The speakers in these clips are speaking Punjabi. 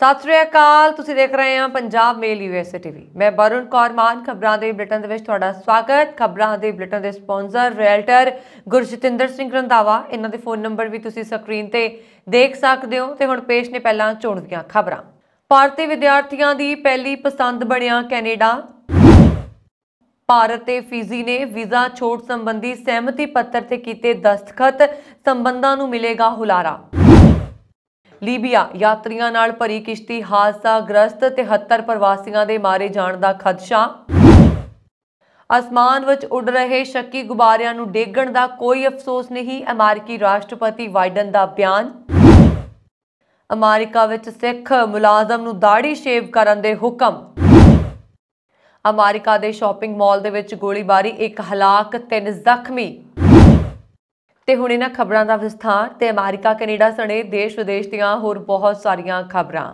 ਸਤਿ ਸ੍ਰੀ ਅਕਾਲ ਤੁਸੀਂ ਦੇਖ ਰਹੇ ਹੋ ਪੰਜਾਬ ਮੇਲ ਯੂਐਸਏ ਟੀਵੀ ਮੈਂ ਬਰਨ ਕੌਰ ਮਾਨ ਖਬਰਾਂ ਦੇ ਬ੍ਰਿਟਨ ਦੇ ਵਿੱਚ ਤੁਹਾਡਾ ਸਵਾਗਤ ਖਬਰਾਂ ਦੇ ਬ੍ਰਿਟਨ ਦੇ ਸਪਾਂਸਰ ਰੈਲਟਰ ਗੁਰਜਤਿੰਦਰ ਸਿੰਘ ਰੰਦਾਵਾ ਇਹਨਾਂ ਦੇ ਫੋਨ ਨੰਬਰ ਵੀ ਤੁਸੀਂ ਸਕਰੀਨ ਤੇ ਦੇਖ ਸਕਦੇ ਹੋ ਤੇ ਹੁਣ ਪੇਸ਼ ਨੇ ਪਹਿਲਾਂ ਚੋਣ ਦੀਆਂ ਖਬਰਾਂ ਭਾਰਤੀ ਵਿਦਿਆਰਥੀਆਂ ਦੀ ਪਹਿਲੀ ਪਸੰਦ ਬਣਿਆ ਕੈਨੇਡਾ ਭਾਰਤ ਤੇ ਫਿਜੀ ਨੇ ਵੀਜ਼ਾ ਛੋਟ ਸੰਬੰਧੀ ਸਹਿਮਤੀ ਪੱਤਰ ਤੇ ਕੀਤੇ ਦਸਤਖਤ ਸੰਬੰਧਾਂ ਨੂੰ ਮਿਲੇਗਾ ਹੁਲਾਰਾ ਲੀਬੀਆ ਯਾਤਰੀਆਂ ਨਾਲ ਭਰੀ ਕਿਸ਼ਤੀ ਹਾਦਸਾ ਗ੍ਰਸਤ 73 ਪ੍ਰਵਾਸੀਆਂ ਦੇ ਮਾਰੇ ਜਾਣ ਦਾ ਖਦਸ਼ਾ ਅਸਮਾਨ ਵਿੱਚ ਉੱਡ ਰਹੇ ਸ਼ੱਕੀ ਗੁਬਾਰਿਆਂ ਨੂੰ ਡੇਗਣ ਦਾ ਕੋਈ ਅਫਸੋਸ ਨਹੀਂ ਅਮਰੀਕੀ ਰਾਸ਼ਟਰਪਤੀ ਵਾਈਡਨ ਦਾ ਬਿਆਨ ਅਮਰੀਕਾ ਵਿੱਚ ਸਿੱਖ ਮੁਲਾਜ਼ਮ ਨੂੰ ਦਾੜੀ ਸ਼ੇਵ ਕਰਨ ਦੇ ਹੁਕਮ ਅਮਰੀਕਾ ਦੇ ਸ਼ਾਪਿੰਗ ਮਾਲ ਦੇ ਵਿੱਚ ਗੋਲੀਬਾਰੀ ਇੱਕ ਹਲਾਕ ਤਿੰਨ ਜ਼ਖਮੀ ਤੇ ਹੁਣ ਇਹਨਾਂ ਖਬਰਾਂ ਦਾ ਵਿਸਥਾਰ ਤੇ ਅਮਰੀਕਾ ਕੈਨੇਡਾ ਸਣੇ ਦੇਸ਼ ਵਿਦੇਸ਼ ਦੀਆਂ ਹੋਰ ਬਹੁਤ ਸਾਰੀਆਂ ਖਬਰਾਂ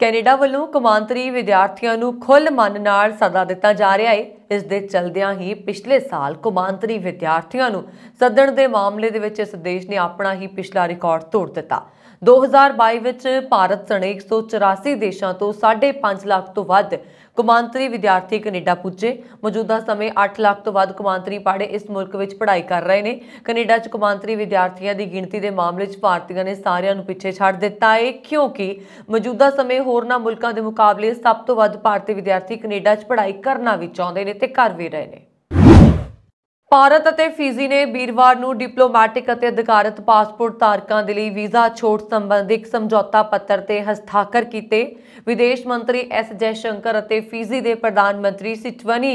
ਕੈਨੇਡਾ ਵੱਲੋਂ ਕਮਾਂਤਰੀ ਵਿਦਿਆਰਥੀਆਂ ਨੂੰ ਖੁੱਲ੍ਹ ਮਨ ਨਾਲ ਸੱਦਾ ਦਿੱਤਾ ਜਾ ਰਿਹਾ ਹੈ ਇਸ ਦੇ ਚਲਦਿਆਂ ਹੀ ਪਿਛਲੇ ਸਾਲ ਕਮਾਂਤਰੀ ਵਿਦਿਆਰਥੀਆਂ ਨੂੰ ਸੱਦਣ ਦੇ ਮਾਮਲੇ ਦੇ ਵਿੱਚ ਇਸ ਦੇਸ਼ ਨੇ ਆਪਣਾ ਹੀ ਪਿਛਲਾ ਰਿਕਾਰਡ ਤੋੜ ਦਿੱਤਾ 2022 ਵਿੱਚ ਭਾਰਤ ਸਣੇ 184 ਦੇਸ਼ਾਂ ਤੋਂ 5.5 ਲੱਖ ਤੋਂ ਵੱਧ ਕੁਮਾਂਤਰੀ ਵਿਦਿਆਰਥੀ ਕੈਨੇਡਾ ਪੁੱਜੇ ਮੌਜੂਦਾ ਸਮੇਂ 8 ਲੱਖ ਤੋਂ ਵੱਧ ਕੁਮਾਂਤਰੀ ਪਾੜੇ ਇਸ ਮੁਲਕ ਵਿੱਚ ਪੜ੍ਹਾਈ ਕਰ ਰਹੇ ਨੇ ਕੈਨੇਡਾ 'ਚ ਕੁਮਾਂਤਰੀ ਵਿਦਿਆਰਥੀਆਂ ਦੀ ਗਿਣਤੀ ਦੇ ਮਾਮਲੇ 'ਚ ਭਾਰਤੀਆਂ ਨੇ ਸਾਰਿਆਂ ਨੂੰ ਪਿੱਛੇ ਛੱਡ ਦਿੱਤਾ ਹੈ ਕਿਉਂਕਿ ਮੌਜੂਦਾ ਸਮੇਂ ਹੋਰਨਾਂ ਮੁਲਕਾਂ ਦੇ ਮੁਕਾਬਲੇ ਸਭ ਤੋਂ ਵੱਧ ਭਾਰਤੀ ਵਿਦਿਆਰਥੀ ਕੈਨੇਡਾ 'ਚ ਪੜ੍ਹਾਈ ਕਰਨਾ ਵੀ ਚਾਹੁੰਦੇ ਨੇ ਤੇ ਕਰ ਵੀ ਰਹੇ ਨੇ ਭਾਰਤ ਅਤੇ ਫਿਜੀ ਨੇ ਵੀਰਵਾਰ ਨੂੰ ਡਿਪਲੋਮੈਟਿਕ ਅਤੇ ਅਧਿਕਾਰਤ ਪਾਸਪੋਰਟ ਧਾਰਕਾਂ ਦੇ ਲਈ ਵੀਜ਼ਾ ਛੋਟ ਸੰਬੰਧਿਕ ਸਮਝੌਤਾ ਪੱਤਰ ਤੇ ਹਸਤਾਖਰ ਕੀਤੇ ਵਿਦੇਸ਼ ਮੰਤਰੀ ਐਸ ਜੈ ਸ਼ੰਕਰ ਅਤੇ ਫਿਜੀ ਦੇ ਪ੍ਰਧਾਨ ਮੰਤਰੀ ਸਿਟਵਨੀ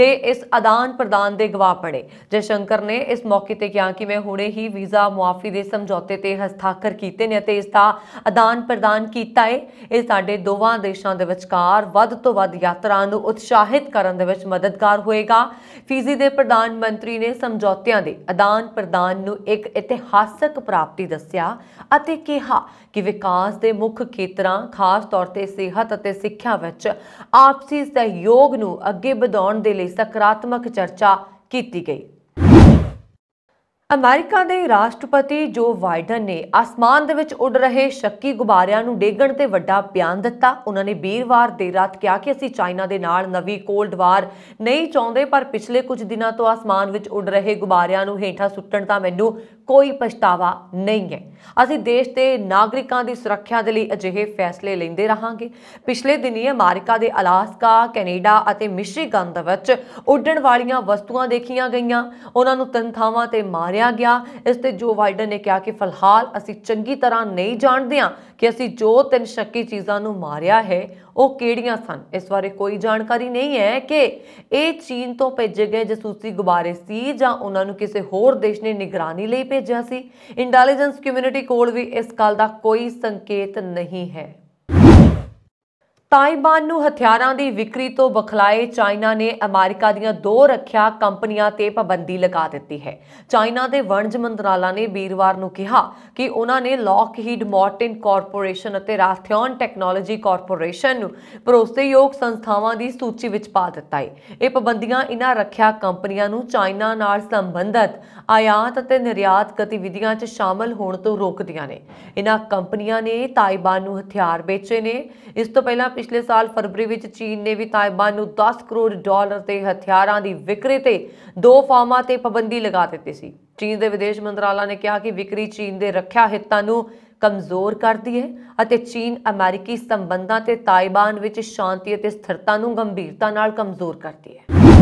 ਦੇ ਇਸ ਆਦਾਨ ਪ੍ਰਦਾਨ ਦੇ ਗਵਾਹ ਪੜੇ ਜੈ ਸ਼ੰਕਰ ਨੇ ਇਸ ਮੌਕੇ ਤੇ ਕਿਹਾ ਕਿ ਮੈਂ ਹੁਣੇ ਹੀ ਵੀਜ਼ਾ ਮੁਆਫੀ ਦੇ ਸਮਝੌਤੇ ਤੇ ਹਸਤਾਖਰ ਕੀਤੇ ਨੇ ਅਤੇ ਇਸ ਦਾ ਆਦਾਨ ਪ੍ਰਦਾਨ ਕੀਤਾ ਹੈ ਇਹ ਸਾਡੇ ਦੋਵਾਂ ਦੇਸ਼ਾਂ ਦੇ ਵਿਚਕਾਰ ਵੱਧ ਤੋਂ ਵੱਧ ਯਾਤਰਾ ਨੂੰ ਉਤਸ਼ਾਹਿਤ ਕਰਨ ਦੇ ਵਿੱਚ ਮਦਦਗਾਰ ਹੋਏਗਾ ਫਿਜੀ ਦੇ ਪ੍ਰਧਾਨ ਮੰਤਰੀ ਨੇ ਸਮਝੌਤਿਆਂ ਦੇ ਆਦਾਨ-ਪ੍ਰਦਾਨ ਨੂੰ ਇੱਕ ਇਤਿਹਾਸਕ ਪ੍ਰਾਪਤੀ ਦੱਸਿਆ ਅਤੇ ਕਿਹਾ ਕਿ ਵਿਕਾਸ ਦੇ ਮੁੱਖ ਖੇਤਰਾਂ ਖਾਸ ਤੌਰ ਤੇ ਸਿਹਤ ਅਤੇ ਸਿੱਖਿਆ ਵਿੱਚ ਆਪਸੀ ਸਹਿਯੋਗ ਨੂੰ ਅੱਗੇ ਵਧਾਉਣ ਦੇ ਲਈ ਸਕਾਰਾਤਮਕ ਚਰਚਾ ਕੀਤੀ ਗਈ ਅਮਰੀਕਾ ਦੇ ਰਾਸ਼ਟਰਪਤੀ ਜੋ ਵਾਈਡਨ ਨੇ ਅਸਮਾਨ ਦੇ ਵਿੱਚ ਉੱਡ ਰਹੇ ਸ਼ੱਕੀ ਗੁਬਾਰਿਆਂ ਨੂੰ ਡੇਗਣ ਤੇ ਵੱਡਾ ਬਿਆਨ ਦਿੱਤਾ ਉਹਨਾਂ ਨੇ ਵੀਰਵਾਰ ਦੇ ਰਾਤ ਕਿਹਾ ਕਿ ਅਸੀਂ ਚਾਈਨਾ ਦੇ ਨਾਲ ਨਵੀਂ ਕੋਲਡ ਵਾਰ ਨਹੀਂ ਚਾਹੁੰਦੇ ਪਰ ਪਿਛਲੇ ਕੁਝ ਦਿਨਾਂ ਤੋਂ ਆਸਮਾਨ ਵਿੱਚ ਉੱਡ ਰਹੇ ਗੁਬਾਰਿਆਂ ਨੂੰ ਹੇਠਾਂ ਸੁੱਟਣ ਦਾ ਮੈਨੂੰ ਕੋਈ ਪਛਤਾਵਾ ਨਹੀਂ ਹੈ ਅਸੀਂ ਦੇਸ਼ ਦੇ ਨਾਗਰਿਕਾਂ ਦੀ ਸੁਰੱਖਿਆ ਦੇ ਲਈ ਅਜਿਹੇ ਫੈਸਲੇ ਲੈਂਦੇ ਰਹਾਂਗੇ ਪਿਛਲੇ ਦਿਨੀ ਅਮਰੀਕਾ ਦੇ ਅਲਾਸਕਾ ਕੈਨੇਡਾ ਅਤੇ ਮਿਸ਼ੀਗਨ ਦੇ ਵਿੱਚ ਉੱਡਣ ਵਾਲੀਆਂ ਵਸਤੂਆਂ ਦੇਖੀਆਂ ਗਈਆਂ ਉਹਨਾਂ ਨੂੰ ਤਨਖਾਹਾਂ ਤੇ ਮਾਰਿਆ ਗਿਆ ਇਸ ਤੇ ਜੋ ਵਾਈਡਨ ਨੇ ਕਿਹਾ ਕਿ ਫਿਲਹਾਲ ਅਸੀਂ ਚੰਗੀ ਤਰ੍ਹਾਂ ਨਹੀਂ ਜਾਣਦੇ ਹਾਂ ਕਿ ਅਸੀਂ ਜੋ ਤਿੰਨ ਸ਼ੱਕੀ ਚੀਜ਼ਾਂ ਨੂੰ ਮਾਰਿਆ ਹੈ ਉਹ ਕਿਹੜੀਆਂ ਸਨ ਇਸ ਬਾਰੇ ਕੋਈ ਜਾਣਕਾਰੀ ਨਹੀਂ ਹੈ ਕਿ ਇਹ ਚੀਨ ਤੋਂ ਭੇਜੇ ਗਏ ਜਸੂਸੀ ਗੁਬਾਰੇ ਸੀ ਜਾਂ ਉਹਨਾਂ ਨੂੰ ਕਿਸੇ ਹੋਰ ਦੇਸ਼ ਨੇ ਨਿਗਰਾਨੀ ਲਈ ਭੇਜਿਆ ਸੀ ਇੰਟੈਲੀਜੈਂਸ ਕਮਿਊਨਿਟੀ ਕੋਲ ਵੀ ਇਸ ਗੱਲ ਦਾ ਕੋਈ ਸੰਕੇਤ ਨਹੀਂ ਹੈ ਤਾਈਵਾਨ ਨੂੰ ਹਥਿਆਰਾਂ ਦੀ ਵਿਕਰੀ ਤੋਂ ਬਖਲਾਏ ਚਾਈਨਾ ਨੇ ਅਮਰੀਕਾ ਦੀਆਂ ਦੋ ਰੱਖਿਆ ਕੰਪਨੀਆਂ ਤੇ ਪਾਬੰਦੀ ਲਗਾ ਦਿੱਤੀ ਹੈ ਚਾਈਨਾ ਦੇ ਵਣਜ ਮੰਤਰਾਲਾ ਨੇ ਵੀਰਵਾਰ ਨੂੰ ਕਿਹਾ ਕਿ ਉਹਨਾਂ ਨੇ ਲੌਕਹੀਡ ਮਾਰਟਿਨ ਕਾਰਪੋਰੇਸ਼ਨ ਅਤੇ ਰਾਥਿਓਨ ਟੈਕਨੋਲੋਜੀ ਕਾਰਪੋਰੇਸ਼ਨ ਨੂੰ ਭਰੋਸੇਯੋਗ ਸੰਸਥਾਵਾਂ ਦੀ ਸੂਚੀ ਵਿੱਚ ਪਾ ਦਿੱਤਾ ਹੈ ਇਹ ਪਾਬੰਦੀਆਂ ਇਹਨਾਂ ਰੱਖਿਆ ਕੰਪਨੀਆਂ ਨੂੰ ਚਾਈਨਾ ਨਾਲ ਸੰਬੰਧਤ ਆਯਾਤ ਅਤੇ ਨਿਰਯਾਤ ਗਤੀਵਿਧੀਆਂ 'ਚ ਸ਼ਾਮਲ ਹੋਣ ਤੋਂ ਰੋਕਦੀਆਂ ਨੇ ਇਹਨਾਂ ਕੰਪਨੀਆਂ ਨੇ ਤਾਈਵਾਨ ਨੂੰ ਹਥਿਆਰ ਵੇਚੇ ਨੇ ਇਸ ਤੋਂ ਪਹਿਲਾਂ ਪਿਛਲੇ ਸਾਲ ਫਰਵਰੀ ਵਿੱਚ ਚੀਨ ਨੇ ਵੀ ਤਾਇਬਾਨ ਨੂੰ 10 ਕਰੋੜ ਡਾਲਰ ਦੇ ਹਥਿਆਰਾਂ ਦੀ ਵਿਕਰੀ ਤੇ ਦੋ ਫਾਰਮਾਂ ਤੇ ਪਾਬੰਦੀ ਲਗਾ ਦਿੱਤੀ ਸੀ ਚੀਨ ਦੇ ਵਿਦੇਸ਼ ਮੰਤਰਾਲਾ ਨੇ ਕਿਹਾ ਕਿ ਵਿਕਰੀ ਚੀਨ ਦੇ ਰੱਖਿਆ ਹਿੱਤਾਂ ਨੂੰ ਕਮਜ਼ੋਰ ਕਰਦੀ ਹੈ ਅਤੇ ਚੀਨ ਅਮਰੀਕੀ ਸੰਬੰਧਾਂ ਤੇ ਤਾਇਬਾਨ ਵਿੱਚ ਸ਼ਾਂਤੀ ਅਤੇ ਸਥਿਰਤਾ ਨੂੰ ਗੰਭੀਰਤਾ ਨਾਲ ਕਮਜ਼ੋਰ ਕਰਦੀ ਹੈ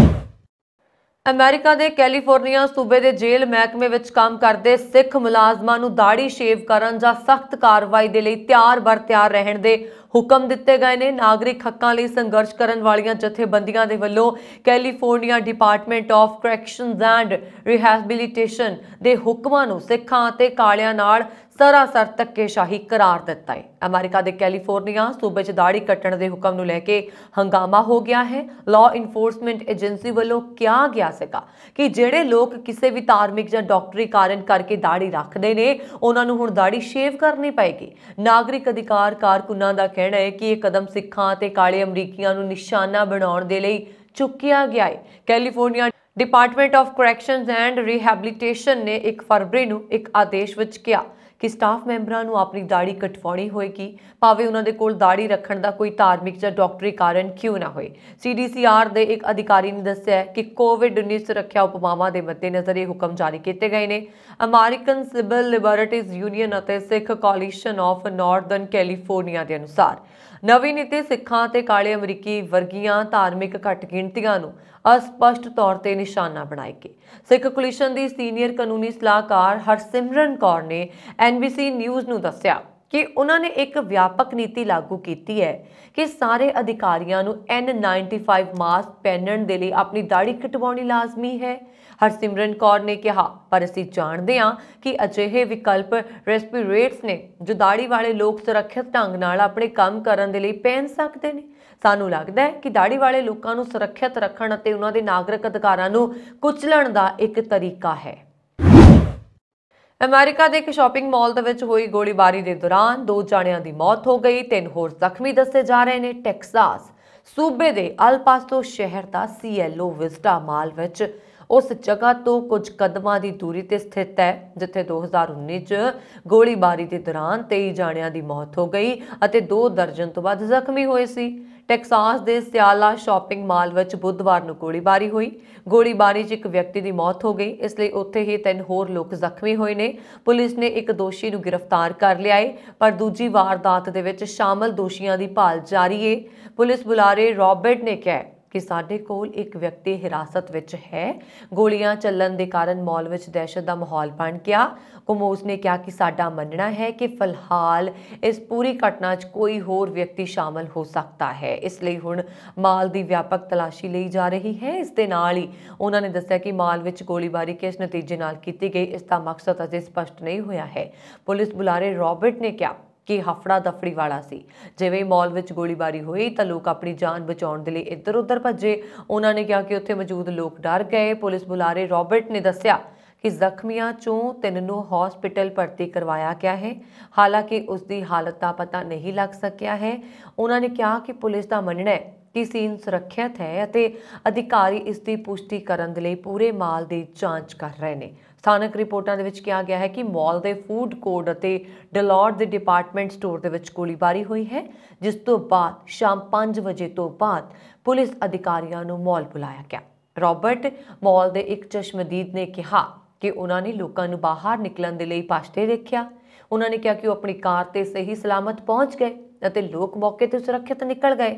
ਅਮਰੀਕਾ ਦੇ ਕੈਲੀਫੋਰਨੀਆ ਸੂਬੇ ਦੇ ਜੇਲ੍ਹ ਮਹਿਕਮੇ ਵਿੱਚ ਕੰਮ ਕਰਦੇ ਸਿੱਖ ਮੁਲਾਜ਼ਮਾਂ ਨੂੰ ਦਾੜੀ ਸ਼ੇਵ ਕਰਨ ਜਾਂ ਸਖਤ ਕਾਰਵਾਈ ਦੇ ਲਈ ਤਿਆਰ ਬਰ ਤਿਆਰ ਰਹਿਣ ਦੇ ਹੁਕਮ ਦਿੱਤੇ ਗਏ ਨੇ ਨਾਗਰਿਕ ਹੱਕਾਂ ਲਈ ਸੰਘਰਸ਼ ਕਰਨ ਵਾਲੀਆਂ ਜਥੇਬੰਦੀਆਂ ਦੇ ਵੱਲੋਂ California Department of Corrections and Rehabilitation ਦੇ ਹੁਕਮਾਂ ਨੂੰ ਸਿੱਖਾਂ ਅਤੇ ਕਾਲਿਆਂ ਨਾਲ ਸਰਾਸਰ ਤੱਕੇਸ਼ਾਹੀ ਕਰਾਰ ਦਿੱਤਾ ਹੈ ਅਮਰੀਕਾ ਦੇ ਕੈਲੀਫੋਰਨੀਆ ਸੂਬੇ 'ਚ ਦਾੜੀ ਕੱਟਣ ਦੇ ਹੁਕਮ ਨੂੰ ਲੈ ਕੇ ਹੰਗਾਮਾ ਹੋ ਗਿਆ ਹੈ ਲਾਅ ਇਨਫੋਰਸਮੈਂਟ ਏਜੰਸੀ ਵੱਲੋਂ ਕਿਹਾ ਗਿਆ ਸੀਗਾ ਕਿ ਜਿਹੜੇ ਲੋਕ ਕਿਸੇ ਵੀ ਧਾਰਮਿਕ ਜਾਂ ਡਾਕਟਰੀ ਕਾਰਨ ਕਰਕੇ ਦਾੜੀ ਰੱਖਦੇ ਨੇ ਉਹਨਾਂ ਨੂੰ ਹੁਣ ਦਾੜੀ ਸ਼ੇਵ ਕਰਨੀ ਪਏਗੀ ਨਾਗਰਿਕ ਅਧਿਕਾਰ ਕਾਰਕੁਨਾਂ ਦਾ ਕਹਿਣਾ ਹੈ ਕਿ ਇਹ ਕਦਮ ਸਿੱਖਾਂ ਅਤੇ ਕਾਲੇ ਅਮਰੀਕੀਆਂ ਨੂੰ ਨਿਸ਼ਾਨਾ ਬਣਾਉਣ ਦੇ ਲਈ ਚੁੱਕਿਆ ਗਿਆ ਹੈ California Department of Corrections and Rehabilitation ਨੇ 1 ਫਰਵਰੀ ਨੂੰ ਇੱਕ ਆਦੇਸ਼ ਵਿੱਚ ਕਿਹਾ ਕਿ ਸਟਾਫ ਮੈਂਬਰਾਂ ਨੂੰ ਆਪਣੀ ਦਾੜੀ ਕਟਵਾਉਣੀ ਹੋਏਗੀ ਭਾਵੇਂ ਉਹਨਾਂ ਦੇ ਕੋਲ ਦਾੜੀ ਰੱਖਣ ਦਾ ਕੋਈ ਧਾਰਮਿਕ ਜਾਂ ਡਾਕਟਰੀ ਕਾਰਨ ਕਿਉਂ ਨਾ ਹੋਏ ਸੀਡੀਸੀਆਰ ਦੇ ਇੱਕ ਅਧਿਕਾਰੀ ਨੇ ਦੱਸਿਆ ਕਿ ਕੋਵਿਡ-19 ਸੁਰੱਖਿਆ ਉਪਮਾਵਾਂ ਦੇ ਮੱਦੇਨਜ਼ਰ ਇਹ ਹੁਕਮ ਜਾਰੀ ਕੀਤੇ ਗਏ ਨੇ ਅਮਰੀਕਨ ਸਿਵਲ ਲਿਬਰਟੀਜ਼ ਯੂਨੀਅਨ ਅਤੇ Sikh coalition of Northern California ਦੇ ਅਨੁਸਾਰ ਨਵੀਂ ਨੀਤੀ ਸਿੱਖਾਂ ਤੇ ਕਾਲੇ ਅਮਰੀਕੀ ਵਰਗੀਆਂ ਧਾਰਮਿਕ ਘੱਟ ਗਿਣਤੀਆਂ ਨੂੰ ਅਸਪਸ਼ਟ ਤੌਰ ਤੇ ਨਿਸ਼ਾਨਾ ਬਣਾਏਗੀ ਸਿੱਖ ਕੋਲੀਸ਼ਨ ਦੀ ਸੀਨੀਅਰ ਕਾਨੂੰਨੀ ਸਲਾਹਕਾਰ ਹਰਸਿਮਰਨ ਕੌਰ ਨੇ ਐਨਬੀਸੀ ਨਿਊਜ਼ ਨੂੰ ਦੱਸਿਆ ਕਿ ਉਹਨਾਂ ਨੇ ਇੱਕ ਵਿਆਪਕ ਨੀਤੀ ਲਾਗੂ ਕੀਤੀ ਹੈ ਕਿ ਸਾਰੇ ਅਧਿਕਾਰੀਆਂ ਨੂੰ N95 ਮਾਸਕ ਪਹਿਨਣ ਦੇ ਲਈ ਆਪਣੀ ਦਾੜੀ ਕਟਵਾਉਣੀ ਲਾਜ਼ਮੀ ਹੈ ਹਰਸਿਮਰਨ ਕੌਰ ਨੇ ਕਿਹਾ ਪਰ ਅਸੀਂ ਜਾਣਦੇ ਹਾਂ ਕਿ ਅਜਿਹੇ ਵਿਕਲਪ ਰੈਸਪੀਰੇਟਸ ਨੇ ਜੋ ਦਾੜੀ ਵਾਲੇ ਲੋਕ ਸੁਰੱਖਿਅਤ ਢੰਗ ਨਾਲ ਆਪਣੇ ਕੰਮ ਕਰਨ ਦੇ ਲਈ ਪਹਿਨ ਸਕਦੇ ਨੇ ਸਾਨੂੰ ਲੱਗਦਾ ਹੈ ਕਿ ਦਾੜੀ ਵਾਲੇ ਲੋਕਾਂ ਨੂੰ ਸੁਰੱਖਿਅਤ ਰੱਖਣ ਅਤੇ ਉਹਨਾਂ ਦੇ ਨਾਗਰਿਕ ਅਧਿਕਾਰਾਂ ਨੂੰ ਕੁਚਲਣ ਦਾ ਇੱਕ ਤਰੀਕਾ ਹੈ ਅਮਰੀਕਾ ਦੇ ਇੱਕ ਸ਼ਾਪਿੰਗ ਮਾਲ ਦੇ ਵਿੱਚ ਹੋਈ ਗੋਲੀਬਾਰੀ ਦੇ ਦੌਰਾਨ ਦੋ ਜਾਣਿਆਂ ਦੀ ਮੌਤ ਹੋ ਗਈ ਤਿੰਨ ਹੋਰ ਜ਼ਖਮੀ ਦੱਸੇ ਜਾ ਰਹੇ ਨੇ ਟੈਕਸਾਸ ਸੂਬੇ ਦੇ ਅਲਪਾਸਟੋ ਸ਼ਹਿਰ ਦਾ ਸੀਐਲਓ ਵਿਜ਼ਟਾ ਮਾਲ ਵਿੱਚ ਉਸ ਜਗ੍ਹਾ ਤੋਂ ਕੁਝ ਕਦਮਾਂ ਦੀ ਦੂਰੀ ਤੇ ਸਥਿਤ ਹੈ ਜਿੱਥੇ 2019 ਚ ਗੋਲੀਬਾਰੀ ਦੇ ਦੌਰਾਨ 23 ਜਾਣਿਆਂ ਦੀ ਮੌਤ ਹੋ ਗਈ ਅਤੇ 2 ਦਰਜਨ ਤੋਂ ਵੱਧ ਜ਼ਖਮੀ ਹੋਏ ਸੀ ਟੈਕਸਾਸ ਦੇ ਸਿਆਲਾ ਸ਼ਾਪਿੰਗ ਮਾਲ ਵਿੱਚ ਬੁੱਧਵਾਰ ਨੂੰ ਗੋਲੀਬਾਰੀ ਹੋਈ ਗੋਲੀਬਾਰੀ 'ਚ ਇੱਕ ਵਿਅਕਤੀ ਦੀ ਮੌਤ ਹੋ ਗਈ ਇਸ ਲਈ ਉੱਥੇ ਹੀ ਤਿੰਨ ਹੋਰ ਲੋਕ ਜ਼ਖਮੀ ਹੋਏ ਨੇ ਪੁਲਿਸ ਨੇ ਇੱਕ ਦੋਸ਼ੀ ਨੂੰ ਗ੍ਰਿਫਤਾਰ ਕਰ ਲਿਆ ਹੈ ਪਰ ਦੂਜੀ ਵਾਰਦਾਤ ਦੇ ਵਿੱਚ ਸ਼ਾਮਲ ਦੋਸ਼ੀਆਂ ਦੀ ਭਾਲ ਜਾਰੀ ਹੈ ਪੁਲਿਸ ਬੁਲਾਰੇ ਰੌਬਰਟ ਨੇ ਕਿਹਾ ਕਿ ਸਾਡੇ ਕੋਲ ਇੱਕ ਵਿਅਕਤੀ ਹਿਰਾਸਤ ਵਿੱਚ ਹੈ ਗੋਲੀਆਂ ਚੱਲਣ ਦੇ ਕਾਰਨ ਮਾਲ ਵਿੱਚ ਦਹਿਸ਼ਤ ਦਾ ਮਾਹੌਲ ਬਣ ਗਿਆ ਕਮੋਸ ਨੇ ਕਿਹਾ ਕਿ ਸਾਡਾ ਮੰਨਣਾ ਹੈ ਕਿ ਫਿਲਹਾਲ ਇਸ ਪੂਰੀ ਘਟਨਾ 'ਚ ਕੋਈ ਹੋਰ ਵਿਅਕਤੀ ਸ਼ਾਮਲ ਹੋ ਸਕਦਾ ਹੈ ਇਸ ਲਈ ਹੁਣ ਮਾਲ ਦੀ ਵਿਆਪਕ ਤਲਾਸ਼ੀ ਲਈ ਜਾ ਰਹੀ ਹੈ ਇਸ ਦੇ ਨਾਲ ਹੀ ਉਹਨਾਂ ਨੇ ਦੱਸਿਆ ਕਿ ਮਾਲ ਵਿੱਚ ਗੋਲੀਬਾਰੀ ਕਿਸ ਨਤੀਜੇ ਨਾਲ ਕੀਤੀ ਗਈ ਇਸ ਦਾ ਮਕਸਦ ਅਜੇ ਸਪਸ਼ਟ ਨਹੀਂ ਹੋਇਆ ਹੈ ਪੁਲਿਸ ਬੁਲਾਰੇ ਰੌਬਰਟ ਨੇ ਕਿਹਾ ਕਿ ਹਫੜਾ ਦਫੜੀ ਵਾਲਾ ਸੀ ਜਿਵੇਂ ਮਾਲ ਵਿੱਚ ਗੋਲੀਬਾਰੀ ਹੋਈ ਤਾਂ ਲੋਕ ਆਪਣੀ ਜਾਨ ਬਚਾਉਣ ਦੇ ਲਈ ਇੱਧਰ-ਉੱਧਰ ਭੱਜੇ ਉਹਨਾਂ ਨੇ ਕਿਹਾ ਕਿ ਉੱਥੇ ਮੌਜੂਦ ਲੋਕ ਡਰ ਗਏ ਪੁਲਿਸ ਬੁਲਾਰੇ ਰਾਬਰਟ ਨੇ ਦੱਸਿਆ ਕਿ ਜ਼ਖਮੀਆਂ ਚੋਂ ਤਿੰਨ ਨੂੰ ਹਸਪੀਟਲ ਭਰਤੀ ਕਰਵਾਇਆ ਗਿਆ ਹੈ ਹਾਲਾਂਕਿ ਉਸ ਦੀ ਹਾਲਤ ਦਾ ਪਤਾ ਨਹੀਂ ਲੱਗ ਸਕਿਆ ਹੈ ਉਹਨਾਂ ਨੇ ਕਿਹਾ ਕਿ ਪੁਲਿਸ ਦਾ ਮੰਨਣਾ ਹੈ ਕਿ ਸੀਨ ਸੁਰੱਖਿਅਤ ਹੈ ਅਤੇ ਅਧਿਕਾਰੀ ਇਸ ਦੀ ਪੁਸ਼ਟੀ ਕਰਨ ਦੇ ਲਈ ਪੂਰੇ ਮਾਲ ਦੀ ਜਾਂਚ ਕਰ ਰਹੇ ਨੇ ਸਥਾਨਕ ਰਿਪੋਰਟਾਂ ਦੇ ਵਿੱਚ ਕਿਹਾ ਗਿਆ ਹੈ ਕਿ ਮਾਲ ਦੇ ਫੂਡ ਕੋਰਟ ਅਤੇ ਡਲੌਰ ਦੇ ਡਿਪਾਰਟਮੈਂਟ ਸਟੋਰ ਦੇ ਵਿੱਚ ਗੋਲੀਬਾਰੀ ਹੋਈ ਹੈ ਜਿਸ ਤੋਂ ਬਾਅਦ ਸ਼ਾਮ 5 ਵਜੇ ਤੋਂ ਬਾਅਦ ਪੁਲਿਸ ਅਧਿਕਾਰੀਆਂ ਨੂੰ ਮਾਲ ਬੁਲਾਇਆ ਗਿਆ ਰਾਬਰਟ ਮਾਲ ਦੇ ਇੱਕ ਚਸ਼ਮਦੀਦ ਨੇ ਕਿਹਾ ਕਿ ਉਹਨਾਂ ਨੇ ਲੋਕਾਂ ਨੂੰ ਬਾਹਰ ਨਿਕਲਣ ਦੇ ਲਈ ਪਾਸ਼ਤੇ ਦੇਖਿਆ ਉਹਨਾਂ ਨੇ ਕਿਹਾ ਕਿ ਉਹ ਆਪਣੀ ਕਾਰ ਤੇ ਸਹੀ ਸਲਾਮਤ ਪਹੁੰਚ ਗਏ ਅਤੇ ਲੋਕ ਮੌਕੇ ਤੋਂ ਸੁਰੱਖਿਅਤ ਨਿਕਲ ਗਏ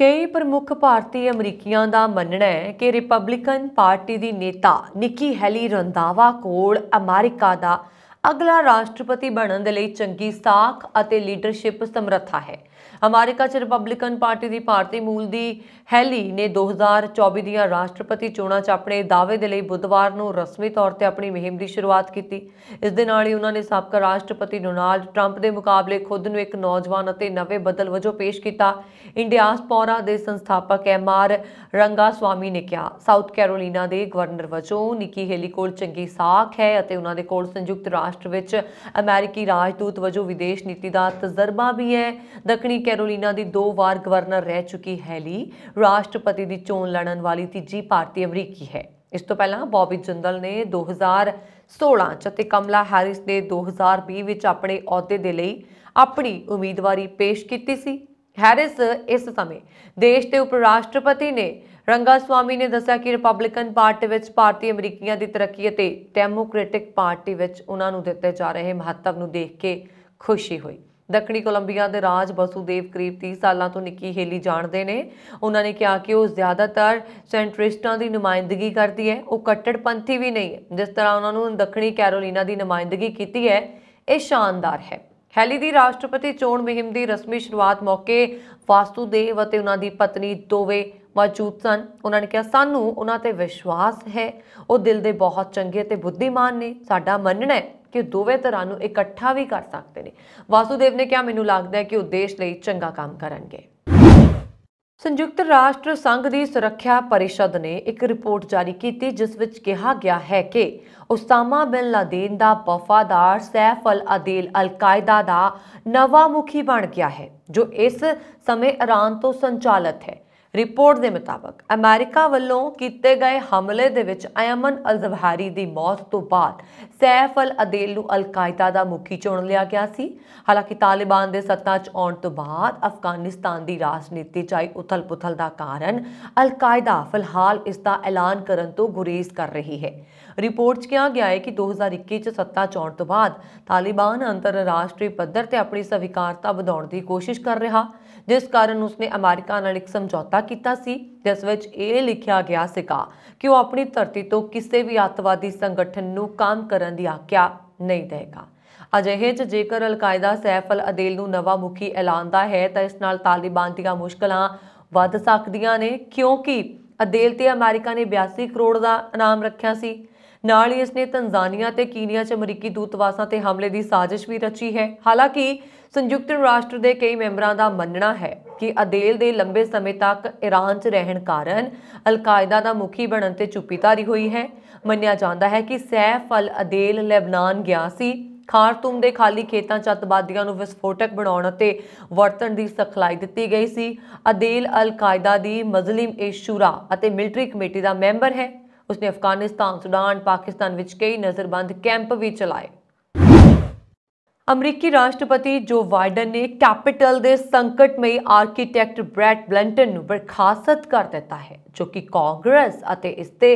ਕਈ ਪ੍ਰਮੁੱਖ ਭਾਰਤੀ ਅਮਰੀਕੀਆਂ ਦਾ ਮੰਨਣਾ ਹੈ ਕਿ ਰਿਪਬਲਿਕਨ ਪਾਰਟੀ ਦੀ ਨੇਤਾ ਨਿੱਕੀ ਹੈਲੀ ਰੰਦਾਵਾ ਕੋਲ ਅਮਰੀਕਾ ਦਾ ਅਗਲਾ ਰਾਸ਼ਟਰਪਤੀ ਬਣਨ ਦੇ ਲਈ ਚੰਗੀ ਸਾਖ ਅਤੇ ਲੀਡਰਸ਼ਿਪ ਸਮਰੱਥਾ ਹੈ ਅਮਰੀਕਾ 'ਚ ਰਿਪਬਲਿਕਨ ਪਾਰਟੀ ਦੀ ਭਾਰਤੀ ਮੂਲ ਦੀ ਹੈਲੀ ਨੇ 2024 ਦੀਆਂ ਰਾਸ਼ਟਰਪਤੀ ਚੋਣਾਂ 'ਚ ਆਪਣੇ ਦਾਅਵੇ ਦੇ ਲਈ ਬੁੱਧਵਾਰ ਨੂੰ ਰਸਮੀ ਤੌਰ ਤੇ ਆਪਣੀ ਮੁਹਿੰਮ ਦੀ ਸ਼ੁਰੂਆਤ ਕੀਤੀ ਇਸ ਦੇ ਨਾਲ ਹੀ ਉਹਨਾਂ ਨੇ ਸਾਬਕਾ ਰਾਸ਼ਟਰਪਤੀ ਡੋਨਾਲਡ ਟਰੰਪ ਦੇ ਮੁਕਾਬਲੇ ਖੁਦ ਨੂੰ ਇੱਕ ਨੌਜਵਾਨ ਅਤੇ ਨਵੇਂ ਬਦਲ ਵਜੋਂ ਪੇਸ਼ ਕੀਤਾ ਇੰਡੀਆਸ ਪੌਰਾ ਦੇ ਸੰਸਥਾਪਕ ਐਮਆਰ ਰੰਗਾ ਸਵਾਮੀ ਨੇ ਕਿਹਾ ਸਾਊਥ ਕੈਰੋਲੀਨਾ ਦੇ ਗਵਰਨਰ ਵਜੋਂ ਨਿੱਕੀ ਹੈਲੀ ਕੋਲ ਚੰਗੀ ਸਾਖ ਹੈ ਅਤੇ ਉਹਨਾਂ ਦੇ ਕੋਲ ਸੰਯੁਕਤ ਰਾਸ਼ਟਰ ਵਿੱਚ ਅਮਰੀਕੀ ਰਾਜਦੂਤ ਵਜੋਂ ਵਿਦੇਸ਼ ਨੀਤੀ ਦਾ ਤਜਰਬਾ ਵੀ ਹੈ ਦੱਖਣੀ ਕੈਰੋਲੀਨਾ ਦੀ ਦੋ ਵਾਰ ਗਵਰਨਰ ਰਹਿ ਚੁੱਕੀ ਹੈਲੀ ਰਾਸ਼ਟਰਪਤੀ ਦੀ ਚੋਣ ਲੜਨ ਵਾਲੀ ਤੀਜੀ ਭਾਰਤੀ ਅਮਰੀਕੀ ਹੈ ਇਸ ਤੋਂ ਪਹਿਲਾਂ ਬੌਬੀ ਜਿੰਦਲ ਨੇ 2016 ਚ ਤੇ ਕਮਲਾ ਹੈਰਿਸ ਨੇ 2020 ਵਿੱਚ ਆਪਣੇ ਅਹੁਦੇ ਦੇ ਲਈ ਆਪਣੀ ਉਮੀਦਵਾਰੀ ਪੇਸ਼ ਕੀਤੀ ਸੀ ਹੈਰਿਸ ਇਸ ਸਮੇਂ ਦੇਸ਼ ਦੇ ਉਪ ਰਾਸ਼ਟਰਪਤੀ ਨੇ ਰੰਗਾ ਸਵਾਮੀ ਨੇ ਦੱਸਿਆ ਕਿ ਰਿਪਬਲਿਕਨ ਪਾਰਟੀ ਵਿੱਚ ਭਾਰਤੀ ਅਮਰੀਕੀਆਂ ਦੀ ਤਰੱਕੀ ਅਤੇ ਡੈਮੋਕ੍ਰੈਟਿਕ ਪਾਰਟੀ ਵਿੱਚ ਉਹਨਾਂ ਨੂੰ ਦਿੱਤੇ ਜਾ ਰਹੇ ਮਹੱਤਵ ਨੂੰ ਦੇਖ ਕੇ ਖੁਸ਼ੀ ਹੋਈ ਦੱਖਣੀ ਕੋਲੰਬੀਆ ਦੇ ਰਾਜ ਬਸੂਦੇਵ ਕਰੀਬ 30 ਸਾਲਾਂ ਤੋਂ ਨਿੱਕੀ ਹੇਲੀ ਜਾਣਦੇ ਨੇ ਉਹਨਾਂ ਨੇ ਕਿਹਾ ਕਿ ਉਹ ਜ਼ਿਆਦਾਤਰ ਸੈਂਟਰਿਸਟਾਂ ਦੀ ਨੁਮਾਇੰਦਗੀ ਕਰਦੀ ਹੈ ਉਹ ਕੱਟੜਪੰਥੀ ਵੀ ਨਹੀਂ ਹੈ ਜਿਸ ਤਰ੍ਹਾਂ ਉਹਨਾਂ ਨੂੰ ਦੱਖਣੀ ਕੈਰੋਲੀਨਾ ਦੀ ਨੁਮਾਇੰਦਗੀ ਕੀਤੀ ਹੈ ਇਹ ਸ਼ਾਨਦਾਰ ਹੈ ਹੈਲੀ ਦੀ ਰਾਸ਼ਟਰਪਤੀ ਚੋਣ ਮਹਿੰਮ ਦੀ ਰਸਮੀ ਸ਼ੁਰੂਆਤ ਮੌਕੇ ਵਾਸਤੂਦੇਵ ਅਤੇ ਉਹਨਾਂ ਦੀ ਪਤਨੀ ਦੋਵੇਂ ਮੌਜੂਦ ਸਨ ਉਹਨਾਂ ਨੇ ਕਿਹਾ ਸਾਨੂੰ ਉਹਨਾਂ ਤੇ ਵਿਸ਼ਵਾਸ ਹੈ ਉਹ ਦਿਲ ਦੇ ਬਹੁਤ ਚੰਗੇ ਤੇ ਬੁੱਧੀਮਾਨ ਨੇ ਸਾਡਾ ਮੰਨਣਾ ਹੈ ਕਿ ਦੋਵੇਂ ਤਰ੍ਹਾਂ ਨੂੰ ਇਕੱਠਾ ਵੀ ਕਰ ਸਕਦੇ ਨੇ ਵਾਸੂਦੇਵ ਨੇ ਕਿਹਾ ਮੈਨੂੰ ਲੱਗਦਾ ਹੈ ਕਿ ਉਦੇਸ਼ ਲਈ ਚੰਗਾ ਕੰਮ ਕਰਨਗੇ ਸੰਯੁਕਤ ਰਾਸ਼ਟਰ ਸੰਘ ਦੀ ਸੁਰੱਖਿਆ ਪਰਿਸ਼ਦ ਨੇ ਇੱਕ ਰਿਪੋਰਟ ਜਾਰੀ ਕੀਤੀ ਜਿਸ ਵਿੱਚ ਕਿਹਾ ਗਿਆ ਹੈ ਕਿ ਉਸਾਮਾ ਬਿਨ ਲਾਦੇਨ ਦਾ ਵਫਾਦਾਰ ਸੈਫ ਅਲ ਅਦੀਲ ਅਲ ਕਾਇਦਾ ਦਾ ਨਵਾਂ ਮੁਖੀ ਬਣ ਗਿਆ ਹੈ ਜੋ ਇਸ ਸਮੇਂ ਇਰਾਨ ਤੋਂ ਸੰਚਾਲਿਤ ਹੈ ਰਿਪੋਰਟ ਦੇ ਮੁਤਾਬਕ ਅਮਰੀਕਾ ਵੱਲੋਂ ਕੀਤੇ ਗਏ ਹਮਲੇ ਦੇ ਵਿੱਚ ਅਯਮਨ ਅਲ ਜ਼ਵਹਾਰੀ ਦੀ ਮੌਤ ਤੋਂ ਬਾਅਦ ਸੈਫ ਅਲ ਅਦੇਲ ਨੂੰ ਅਲ ਕਾਇਦਾ ਦਾ ਮੁਖੀ ਚੁਣ ਲਿਆ ਗਿਆ ਸੀ ਹਾਲਾਂਕਿ ਤਾਲਿਬਾਨ ਦੇ ਸੱਤਾ 'ਚ ਆਉਣ ਤੋਂ ਬਾਅਦ ਅਫਗਾਨਿਸਤਾਨ ਦੀ ਰਾਜਨੀਤੀ 'ਚ ਆਈ ਉਥਲ-ਪੁਥਲ ਦਾ ਕਾਰਨ ਅਲ ਕਾਇਦਾ ਫਿਲਹਾਲ ਇਸ ਦਾ ਐਲਾਨ ਕਰਨ ਤੋਂ ਗੁਰੇਜ਼ ਕਰ ਰਹੀ ਹੈ ਰਿਪੋਰਟ 'ਚ ਕਿਹਾ ਗਿਆ ਹੈ ਕਿ 2021 'ਚ ਸੱਤਾ 'ਚ ਆਉਣ ਤੋਂ ਬਾਅਦ ਤਾਲਿਬਾਨ ਅੰਤਰਰਾਸ਼ਟਰੀ ਪੱਧਰ ਤੇ ਆਪਣੀ ਸਵੀਕਾਰਤਾ ਵਧਾਉਣ ਦੀ ਕੋਸ਼ਿਸ਼ ਕਰ ਰਿਹਾ ਜਿਸ ਕਾਰਨ ਉਸਨੇ ਅਮਰੀਕਾ ਨਾਲ ਇੱਕ ਸਮਝੌਤਾ ਕੀਤਾ ਸੀ ਜਿਸ ਵਿੱਚ ਇਹ ਲਿਖਿਆ ਗਿਆ ਸੀਗਾ ਕਿ ਉਹ ਆਪਣੀ ਧਰਤੀ ਤੋਂ ਕਿਸੇ ਵੀ ਅੱਤਵਾਦੀ ਸੰਗਠਨ ਨੂੰ ਕੰਮ ਕਰਨ ਦੀ ਆਗਿਆ ਨਹੀਂ ਦੇਗਾ ਅਜਿਹੇ 'ਚ ਜੇਕਰ ਅਲ-ਕਾਇਦਾ ਸੈਫ ਅਲ-ਅਦੇਲ ਨੂੰ ਨਵਾਂ ਮੁਖੀ ਐਲਾਨਦਾ ਹੈ ਤਾਂ ਇਸ ਨਾਲ ਤਾਲਿਬਾਨ ਦੀਆਂ ਮੁਸ਼ਕਲਾਂ ਵੱਧ ਸਕਦੀਆਂ ਨੇ ਕਿਉਂਕਿ ਅਦੇਲ ਤੇ ਅਮਰੀਕਾ ਨੇ 82 ਕਰੋੜ ਦਾ ਇਨਾਮ ਰੱਖਿਆ ਸੀ ਨਾਲ ਹੀ ਇਸਨੇ ਤਨਜ਼ਾਨੀਆ ਤੇ ਕੀਨੀਆ 'ਚ ਅਮਰੀਕੀ ਦੂਤਵਾਸਾਂ ਤੇ ਹਮਲੇ ਦੀ ਸਾਜ਼ਿਸ਼ ਵੀ ਰਚੀ ਹੈ ਹਾਲਾਂਕਿ ਸੰਯੁਕਤ ਰਾਸ਼ਟਰ ਦੇ ਕਈ ਮੈਂਬਰਾਂ ਦਾ ਮੰਨਣਾ ਹੈ ਕਿ ਅਦੇਲ ਦੇ ਲੰਬੇ ਸਮੇਂ ਤੱਕ ਇਰਾਨ 'ਚ ਰਹਿਣ ਕਾਰਨ ਅਲਕਾਇਦਾ ਦਾ ਮੁਖੀ ਬਣਨ ਤੇ ਚੁੱਪੀ ਧਾਰੀ ਹੋਈ ਹੈ ਮੰਨਿਆ ਜਾਂਦਾ ਹੈ ਕਿ ਸੈਫ ਅਲ-ਅਦੇਲ ਲੈਬਨਾਨ ਗਿਆ ਸੀ ਖਾਰਤੂਮ ਦੇ ਖਾਲੀ ਖੇਤਾਂ 'ਚ ਅਤਵਾਦੀਆਂ ਨੂੰ ਵਿਸਫੋਟਕ ਬਣਾਉਣ ਅਤੇ ਵਰਤਣ ਦੀ ਸਖਲਾਈ ਦਿੱਤੀ ਗਈ ਸੀ ਅਦੇਲ ਅਲ-ਕਾਇਦਾ ਦੀ ਮਜ਼ਲਿਮ ਏ ਅਤੇ ਮਿਲਟਰੀ ਕਮੇਟੀ ਦਾ ਮੈਂਬਰ ਹੈ ਉਸਨੇ ਅਫਗਾਨਿਸਤਾਨ ਸੁਡਾਨ ਪਾਕਿਸਤਾਨ ਵਿੱਚ ਕਈ ਨਜ਼ਰਬੰਦ ਕੈਂਪ ਵੀ ਚਲਾਏ ਅਮਰੀਕੀ ਰਾਸ਼ਟਰਪਤੀ ਜੋ ਬਾਈਡਨ ਨੇ ਕੈਪੀਟਲ ਦੇ ਸੰਕਟਮਈ ਆਰਕੀਟੈਕਟ ਬ੍ਰੈਟ ਬਲੰਟਨ ਨੂੰ ਬਰਖਾਸਤ ਕਰ ਦਿੱਤਾ ਹੈ ਜੋ ਕਿ ਕਾਂਗਰਸ ਅਤੇ ਇਸ ਤੇ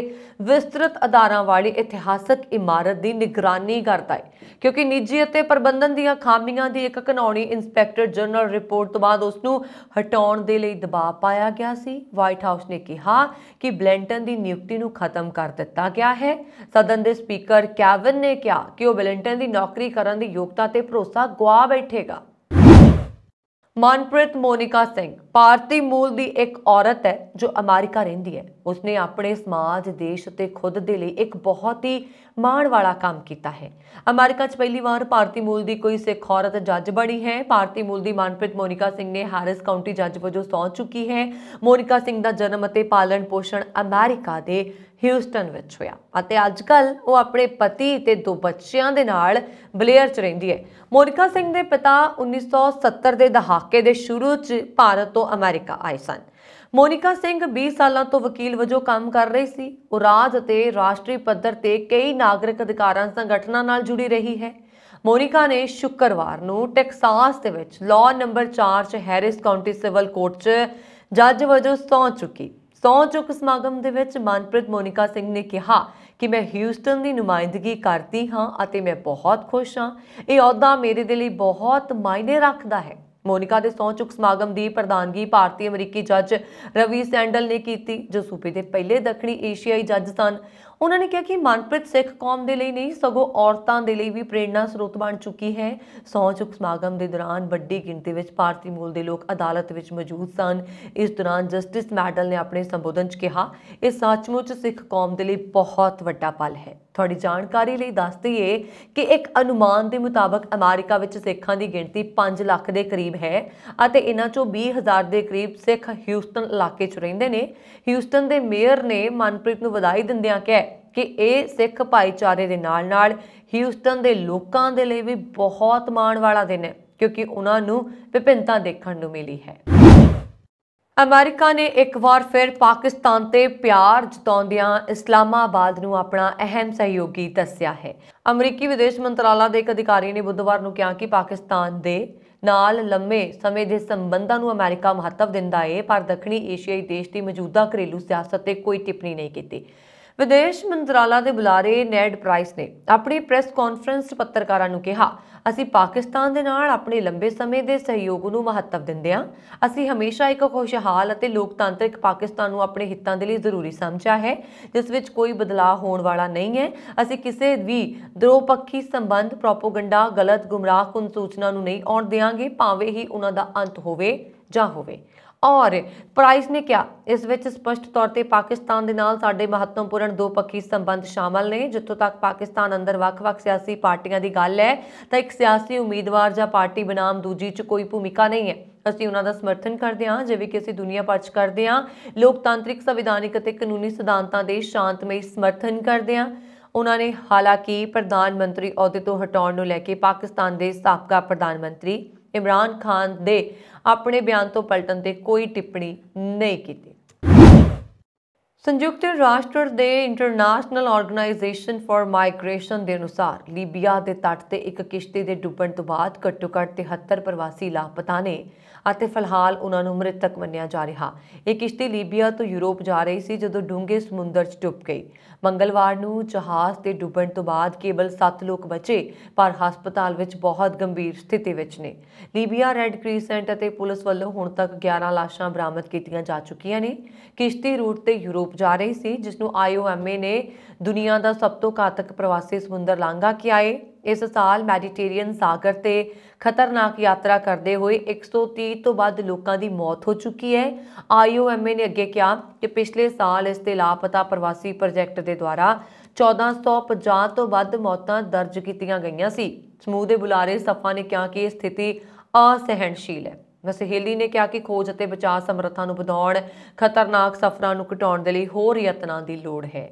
ਵਿਸਤ੍ਰਿਤ ਆਧਾਰਾਂ ਵਾਲੀ ਇਤਿਹਾਸਕ ਇਮਾਰਤ ਦੀ ਨਿਗਰਾਨੀ ਕਰਦਾ ਹੈ ਕਿਉਂਕਿ ਨਿੱਜੀ ਅਤੇ ਪ੍ਰਬੰਧਨ ਦੀਆਂ ਖਾਮੀਆਂ ਦੀ ਇੱਕ ਕਨੌਣੀ ਇਨਸਪੈਕਟਰ ਜਨਰਲ ਰਿਪੋਰਟ ਤੋਂ ਬਾਅਦ ਉਸ ਨੂੰ ਹਟਾਉਣ ਦੇ ਲਈ ਦਬਾਅ ਪਾਇਆ ਗਿਆ ਸੀ ਵਾਈਟ ਹਾਊਸ ਨੇ ਕਿਹਾ ਕਿ ਬਲੈਂਟਨ ਦੀ ਨਿਯੁਕਤੀ ਨੂੰ ਖਤਮ ਕਰ ਦਿੱਤਾ ਗਿਆ ਹੈ ਸਦਨ ਦੇ ਸਪੀਕਰ ਕੈਵਨ ਨੇ ਕਿਹਾ ਕਿ ਉਹ ਬਲੈਂਟਨ ਦੀ ਨੌਕਰੀ ਕਰਨ ਦੀ ਯੋਗਤਾ ਤੇ ਭਰੋਸਾ ਗਵਾ ਬੈਠੇਗਾ मनप्रीत मोनिका सिंह भारती मूल की एक औरत है जो अमेरिका रही है उसने अपने समाज देश से खुद के लिए एक बहुत ही माण वाला काम किया है अमेरिका च पहली बार भारती मूल की कोई सिख औरत जज बनी है भारती मूल की मनप्रीत मोनिका सिंह ने हैरिस काउंटी जज वजो सहु चुकी है मोनिका सिंह का जन्म पालन पोषण अमेरिका के ਹਿਊਸਟਨ ਵਿੱਚ ਹੋਇਆ ਅਤੇ ਅੱਜਕੱਲ ਉਹ ਆਪਣੇ ਪਤੀ ਤੇ ਦੋ ਬੱਚਿਆਂ ਦੇ ਨਾਲ ਬਲੇਅਰ 'ਚ ਰਹਿੰਦੀ ਹੈ ਮੋਨਿਕਾ ਸਿੰਘ ਦੇ ਪਿਤਾ 1970 ਦੇ ਦਹਾਕੇ ਦੇ ਸ਼ੁਰੂ 'ਚ ਭਾਰਤ ਤੋਂ ਅਮਰੀਕਾ ਆਏ ਸਨ ਮੋਨਿਕਾ ਸਿੰਘ 20 ਸਾਲਾਂ ਤੋਂ ਵਕੀਲ ਵਜੋਂ ਕੰਮ ਕਰ ਰਹੀ ਸੀ ਉਹ ਰਾਜ ਅਤੇ ਰਾਸ਼ਟਰੀ ਪੱਧਰ ਤੇ ਕਈ ਨਾਗਰਿਕ ਅਧਿਕਾਰਾਂ ਸੰਗਠਨਾਂ ਨਾਲ ਜੁੜੀ ਰਹੀ ਹੈ ਮੋਨਿਕਾ ਨੇ ਸ਼ੁੱਕਰਵਾਰ ਨੂੰ ਟੈਕਸਾਸ ਦੇ ਵਿੱਚ ਲਾਅ ਨੰਬਰ 4 ਚ ਹੈਰਿਸ ਕਾਉਂਟੀ ਸਿਵਲ ਕੋਰਟ 'ਚ ਜੱਜ ਵਜੋਂ ਸੌਂ ਚੁੱਕੀ ਸੌਂ ਚੁੱਕ ਸਮਾਗਮ ਦੇ ਵਿੱਚ ਮਨਪ੍ਰੀਤ ਮੋਨਿਕਾ ਸਿੰਘ ਨੇ ਕਿਹਾ ਕਿ ਮੈਂ ਹਿਊਸਟਨ ਦੀ ਨੁਮਾਇੰਦਗੀ ਕਰਦੀ ਹਾਂ ਅਤੇ ਮੈਂ ਬਹੁਤ ਖੁਸ਼ ਹਾਂ ਇਹ ਅਹੁਦਾ ਮੇਰੇ ਦੇ ਲਈ ਬਹੁਤ ਮਾਇਨੇ ਰੱਖਦਾ ਹੈ ਮੋਨਿਕਾ ਦੇ ਸੌਂ ਚੁੱਕ ਸਮਾਗਮ ਦੀ ਪ੍ਰਧਾਨਗੀ ਭਾਰਤੀ ਅਮਰੀਕੀ ਜੱਜ ਰਵੀ ਸੈਂਡਲ ਨੇ ਕੀਤੀ ਜੋ ਸੂਬੇ ਦੇ ਪਹਿਲੇ ਦੱਖਣੀ ਏਸ਼ੀਆਈ ਜੱਜ ਸਨ ਉਹਨਾਂ ਨੇ ਕਿਹਾ ਕਿ ਮਨਪ੍ਰੀਤ ਸਿੱਖ ਕੌਮ ਦੇ ਲਈ ਨਹੀਂ ਸਗੋਂ ਔਰਤਾਂ ਦੇ ਲਈ ਵੀ ਪ੍ਰੇਰਣਾ ਸਰੋਤ ਬਣ ਚੁੱਕੀ ਹੈ ਸੌ ਚੁੱਕ ਸਮਾਗਮ ਦੇ ਦੌਰਾਨ ਵੱਡੀ ਗਿਣਤੀ ਵਿੱਚ ਭਾਰਤੀ ਮੂਲ ਦੇ ਲੋਕ ਅਦਾਲਤ ਵਿੱਚ ਮੌਜੂਦ ਸਨ ਇਸ ਦੌਰਾਨ ਜਸਟਿਸ ਮੈਡਲ ਨੇ ਆਪਣੇ ਸੰਬੋਧਨ 'ਚ ਕਿਹਾ ਇਹ ਸੱਚਮੁੱਚ ਸਿੱਖ ਕੌਮ ਦੇ ਲਈ ਬਹੁਤ ਵੱਡਾ ਪਲ ਹੈ ਤੁਹਾਡੀ ਜਾਣਕਾਰੀ ਲਈ ਦੱਸ ਦਈਏ ਕਿ ਇੱਕ ਅਨੁਮਾਨ ਦੇ ਮੁਤਾਬਕ ਅਮਰੀਕਾ ਵਿੱਚ ਸਿੱਖਾਂ ਦੀ ਗਿਣਤੀ 5 ਲੱਖ ਦੇ ਕਰੀਬ ਹੈ ਅਤੇ ਇਹਨਾਂ ਚੋਂ 20000 ਦੇ ਕਰੀਬ ਸਿੱਖ ਹਿਊਸਟਨ ਇਲਾਕੇ 'ਚ ਰਹਿੰਦੇ ਨੇ ਹਿਊਸਟਨ ਦੇ ਮੇਅਰ ਨੇ ਮਨਪ੍ਰੀਤ ਨੂੰ ਵਧਾਈ ਦਿੰਦਿਆਂ ਕਿਹਾ ਕਿ ਇਹ ਸਿੱਖ ਭਾਈਚਾਰੇ ਦੇ ਨਾਲ-ਨਾਲ ਹਿਊਸਟਨ ਦੇ ਲੋਕਾਂ ਦੇ ਲਈ ਵੀ ਬਹੁਤ ਮਾਣ ਵਾਲਾ ਦਿਨ ਹੈ ਕਿਉਂਕਿ ਉਹਨਾਂ ਨੂੰ ਵਿਭਿੰਨਤਾ ਦੇਖਣ ਨੂੰ ਮਿਲੀ ਹੈ ਅਮਰੀਕਾ ਨੇ ਇੱਕ ਵਾਰ ਫਿਰ ਪਾਕਿਸਤਾਨ ਤੇ ਪਿਆਰ ਜਤਾਉਂਦਿਆਂ ਇਸਲਾਮਾਬਾਦ ਨੂੰ ਆਪਣਾ ਅਹਿਮ ਸਹਿਯੋਗੀ ਦੱਸਿਆ ਹੈ ਅਮਰੀਕੀ ਵਿਦੇਸ਼ ਮੰਤਰਾਲਾ ਦੇ ਇੱਕ ਅਧਿਕਾਰੀ ਨੇ ਬੁੱਧਵਾਰ ਨੂੰ ਕਿਹਾ ਕਿ ਪਾਕਿਸਤਾਨ ਦੇ ਨਾਲ ਲੰਮੇ ਸਮੇਂ ਦੇ ਸੰਬੰਧਾਂ ਨੂੰ ਅਮਰੀਕਾ ਮਹੱਤਵ ਦਿੰਦਾ ਹੈ ਪਰ ਦੱਖਣੀ ਏਸ਼ੀਆਈ ਦੇਸ਼ ਦੀ ਮੌਜੂਦਾ ਘਰੇਲੂ ਸਿਆਸਤ ਤੇ ਕੋਈ ਟਿੱਪਣੀ ਨਹੀਂ ਕੀਤੀ ਵਿਦੇਸ਼ ਮੰਤਰਾਲਾ ਦੇ ਬੁਲਾਰੇ ਨੈਡ ਪ੍ਰਾਈਸ ਨੇ ਆਪਣੀ ਪ੍ਰੈਸ ਕਾਨਫਰੰਸ ਪੱਤਰਕਾਰਾਂ ਨੂੰ ਕਿਹਾ ਅਸੀਂ ਪਾਕਿਸਤਾਨ ਦੇ ਨਾਲ ਆਪਣੇ ਲੰਬੇ ਸਮੇਂ ਦੇ ਸਹਿਯੋਗ ਨੂੰ ਮਹੱਤਵ ਦਿੰਦੇ ਹਾਂ ਅਸੀਂ ਹਮੇਸ਼ਾ ਇੱਕ ਖੁਸ਼ਹਾਲ ਅਤੇ ਲੋਕਤੰਤਰਿਕ ਪਾਕਿਸਤਾਨ ਨੂੰ ਆਪਣੇ ਹਿੱਤਾਂ ਦੇ ਲਈ ਜ਼ਰੂਰੀ ਸਮਝਿਆ ਹੈ ਜਿਸ ਵਿੱਚ ਕੋਈ ਬਦਲਾਅ ਹੋਣ ਵਾਲਾ ਨਹੀਂ ਹੈ ਅਸੀਂ ਕਿਸੇ ਵੀ ਦਰੋਪੱਖੀ ਸੰਬੰਧ ਪ੍ਰੋਪਗੈਂਡਾ ਗਲਤ ਗੁੰਮਰਾਹਕੁੰਨ ਸੂਚਨਾ ਨੂੰ ਨਹੀਂ ਆਉਣ ਦੇਵਾਂਗੇ ਭਾਵੇਂ ਹੀ ਉਹਨਾਂ ਦਾ ਅੰਤ ਹੋਵੇ ਜਾਂ ਹੋਵੇ ਔਰ ਪ੍ਰਾਈਸ ਨੇ ਕਿਹਾ ਇਸ ਵਿੱਚ ਸਪਸ਼ਟ ਤੌਰ ਤੇ ਪਾਕਿਸਤਾਨ ਦੇ ਨਾਲ ਸਾਡੇ ਮਹੱਤਵਪੂਰਨ ਦੋਪੱਖੀ ਸੰਬੰਧ ਸ਼ਾਮਲ ਨੇ ਜਿੱਥੋਂ ਤੱਕ ਪਾਕਿਸਤਾਨ ਅੰਦਰ ਵੱਖ-ਵੱਖ ਸਿਆਸੀ ਪਾਰਟੀਆਂ ਦੀ ਗੱਲ ਹੈ ਤਾਂ ਇੱਕ ਸਿਆਸੀ ਉਮੀਦਵਾਰ ਜਾਂ ਪਾਰਟੀ ਬਨਾਮ ਦੂਜੀ 'ਚ ਕੋਈ ਭੂਮਿਕਾ ਨਹੀਂ ਹੈ ਅਸੀਂ ਉਹਨਾਂ ਦਾ ਸਮਰਥਨ ਕਰਦੇ ਹਾਂ ਜਿਵੇਂ ਕਿ ਅਸੀਂ ਦੁਨੀਆ ਪੱਛ ਕਰਦੇ ਹਾਂ ਲੋਕਤਾਂਤਰਿਕ ਸੰਵਿਧਾਨਿਕ ਅਤੇ ਕਾਨੂੰਨੀ ਸਿਧਾਂਤਾਂ ਦੇ ਸ਼ਾਂਤਮਈ ਸਮਰਥਨ ਕਰਦੇ ਹਾਂ ਉਹਨਾਂ ਨੇ ਹਾਲਾਂਕਿ ਪ੍ਰਧਾਨ ਮੰਤਰੀ ਅਹੁਦੇ ਤੋਂ ਹਟਾਉਣ ਨੂੰ ਲੈ ਕੇ ਪਾਕਿਸਤਾਨ ਦੇ ਸਾਬਕਾ ਪ੍ਰਧਾਨ ਮੰਤਰੀ ਇਮਰਾਨ ਖਾਨ ਦੇ ਆਪਣੇ ਬਿਆਨ ਤੋਂ ਪਲਟਣ ਤੇ ਕੋਈ ਟਿੱਪਣੀ ਨਹੀਂ ਕੀਤੀ ਸੰਯੁਕਤ ਰਾਸ਼ਟਰ ਦੇ ਇੰਟਰਨੈਸ਼ਨਲ ਆਰਗੇਨਾਈਜੇਸ਼ਨ ਫਾਰ ਮਾਈਗ੍ਰੇਸ਼ਨ ਦੇ ਅਨੁਸਾਰ ਲੀਬੀਆ ਦੇ ਤੱਟ ਤੇ ਇੱਕ ਕਿਸ਼ਤੀ ਦੇ ਡੁੱਬਣ ਤੋਂ ਬਾਅਦ ਘੱਟੋ-ਘੱਟ 73 ਪ੍ਰਵਾਸੀ ਲਾਪਤਾ ਨੇ ਅਤੇ ਫਿਲਹਾਲ ਉਹਨਾਂ ਨੂੰ ਮ੍ਰਿਤਕ ਮੰਨਿਆ ਜਾ ਰਿਹਾ ਇਹ ਕਿਸ਼ਤੀ ਲੀਬੀਆ ਤੋਂ ਯੂਰਪ ਜਾ ਰਹੀ ਸੀ ਜਦੋਂ ਡੂੰਘੇ ਸਮੁੰਦਰ 'ਚ ਡੁੱਬ ਗਈ ਮੰਗਲਵਾਰ ਨੂੰ ਜਹਾਜ਼ ਦੇ ਡੁੱਬਣ ਤੋਂ ਬਾਅਦ ਕੇਵਲ 7 ਲੋਕ ਬਚੇ ਪਰ ਹਸਪਤਾਲ ਵਿੱਚ ਬਹੁਤ ਗੰਭੀਰ ਸਥਿਤੀ ਵਿੱਚ ਨੇ ਲੀਬੀਆ ਰੈੱਡ ਕ੍ਰੀਸੈਂਟ ਅਤੇ ਪੁਲਿਸ ਵੱਲੋਂ ਹੁਣ ਤੱਕ 11 ਲਾਸ਼ਾਂ ਬਰਾਮਦ ਕੀਤੀਆਂ ਜਾ ਚੁੱਕੀਆਂ ਨੇ ਕਿਸ਼ਤੀ ਰੂਟ ਤੇ ਯੂਰਪ ਜਾ ਰਹੀ ਸੀ ਜਿਸ ਨੂੰ ਆਈਓਐਮਏ ਨੇ ਦੁਨੀਆ ਦਾ ਸਭ ਤੋਂ ਘਾਤਕ ਪ੍ਰਵਾਸੀ ਸਮੁੰਦਰ ਲਾਂਘਾ ਕਿਹਾ ਹੈ ਇਸ ਸਾਲ ਮੈਡੀਟੇਰੀਅਨ ਸਾਗਰ ਤੇ ਖਤਰਨਾਕ ਯਾਤਰਾ ਕਰਦੇ ਹੋਏ 130 ਤੋਂ ਵੱਧ ਲੋਕਾਂ ਦੀ ਮੌਤ ਹੋ ਚੁੱਕੀ ਹੈ ਆਈਓਐਮਏ ਨੇ ਅੱਗੇ ਕਿਹਾ ਕਿ ਪਿਛਲੇ ਸਾਲ ਇਸ ਤੇ ਲਾਪਤਾ ਪ੍ਰਵਾਸੀ ਪ੍ਰੋਜੈਕਟ ਦੇ ਦੁਆਰਾ 1450 ਤੋਂ ਵੱਧ ਮੌਤਾਂ ਦਰਜ ਕੀਤੀਆਂ ਗਈਆਂ ਸੀ ਸਮੂਹ ਦੇ ਬੁਲਾਰੇ ਸਫਾ ਨੇ ਕਿਹਾ ਕਿ ਇਹ ਸਥਿਤੀ ਅਸਹਿਣਸ਼ੀਲ ਹੈ ਵਸਹੇਲੀ ਨੇ ਕਿਹਾ ਕਿ ਖੋਜ ਅਤੇ ਬਚਾਅ ਸਮਰੱਥਾ ਨੂੰ ਵਧਾਉਣ ਖਤਰਨਾਕ ਸਫਰਾਂ ਨੂੰ ਘਟਾਉਣ ਦੇ ਲਈ ਹੋਰ ਯਤਨਾਂ ਦੀ ਲੋੜ ਹੈ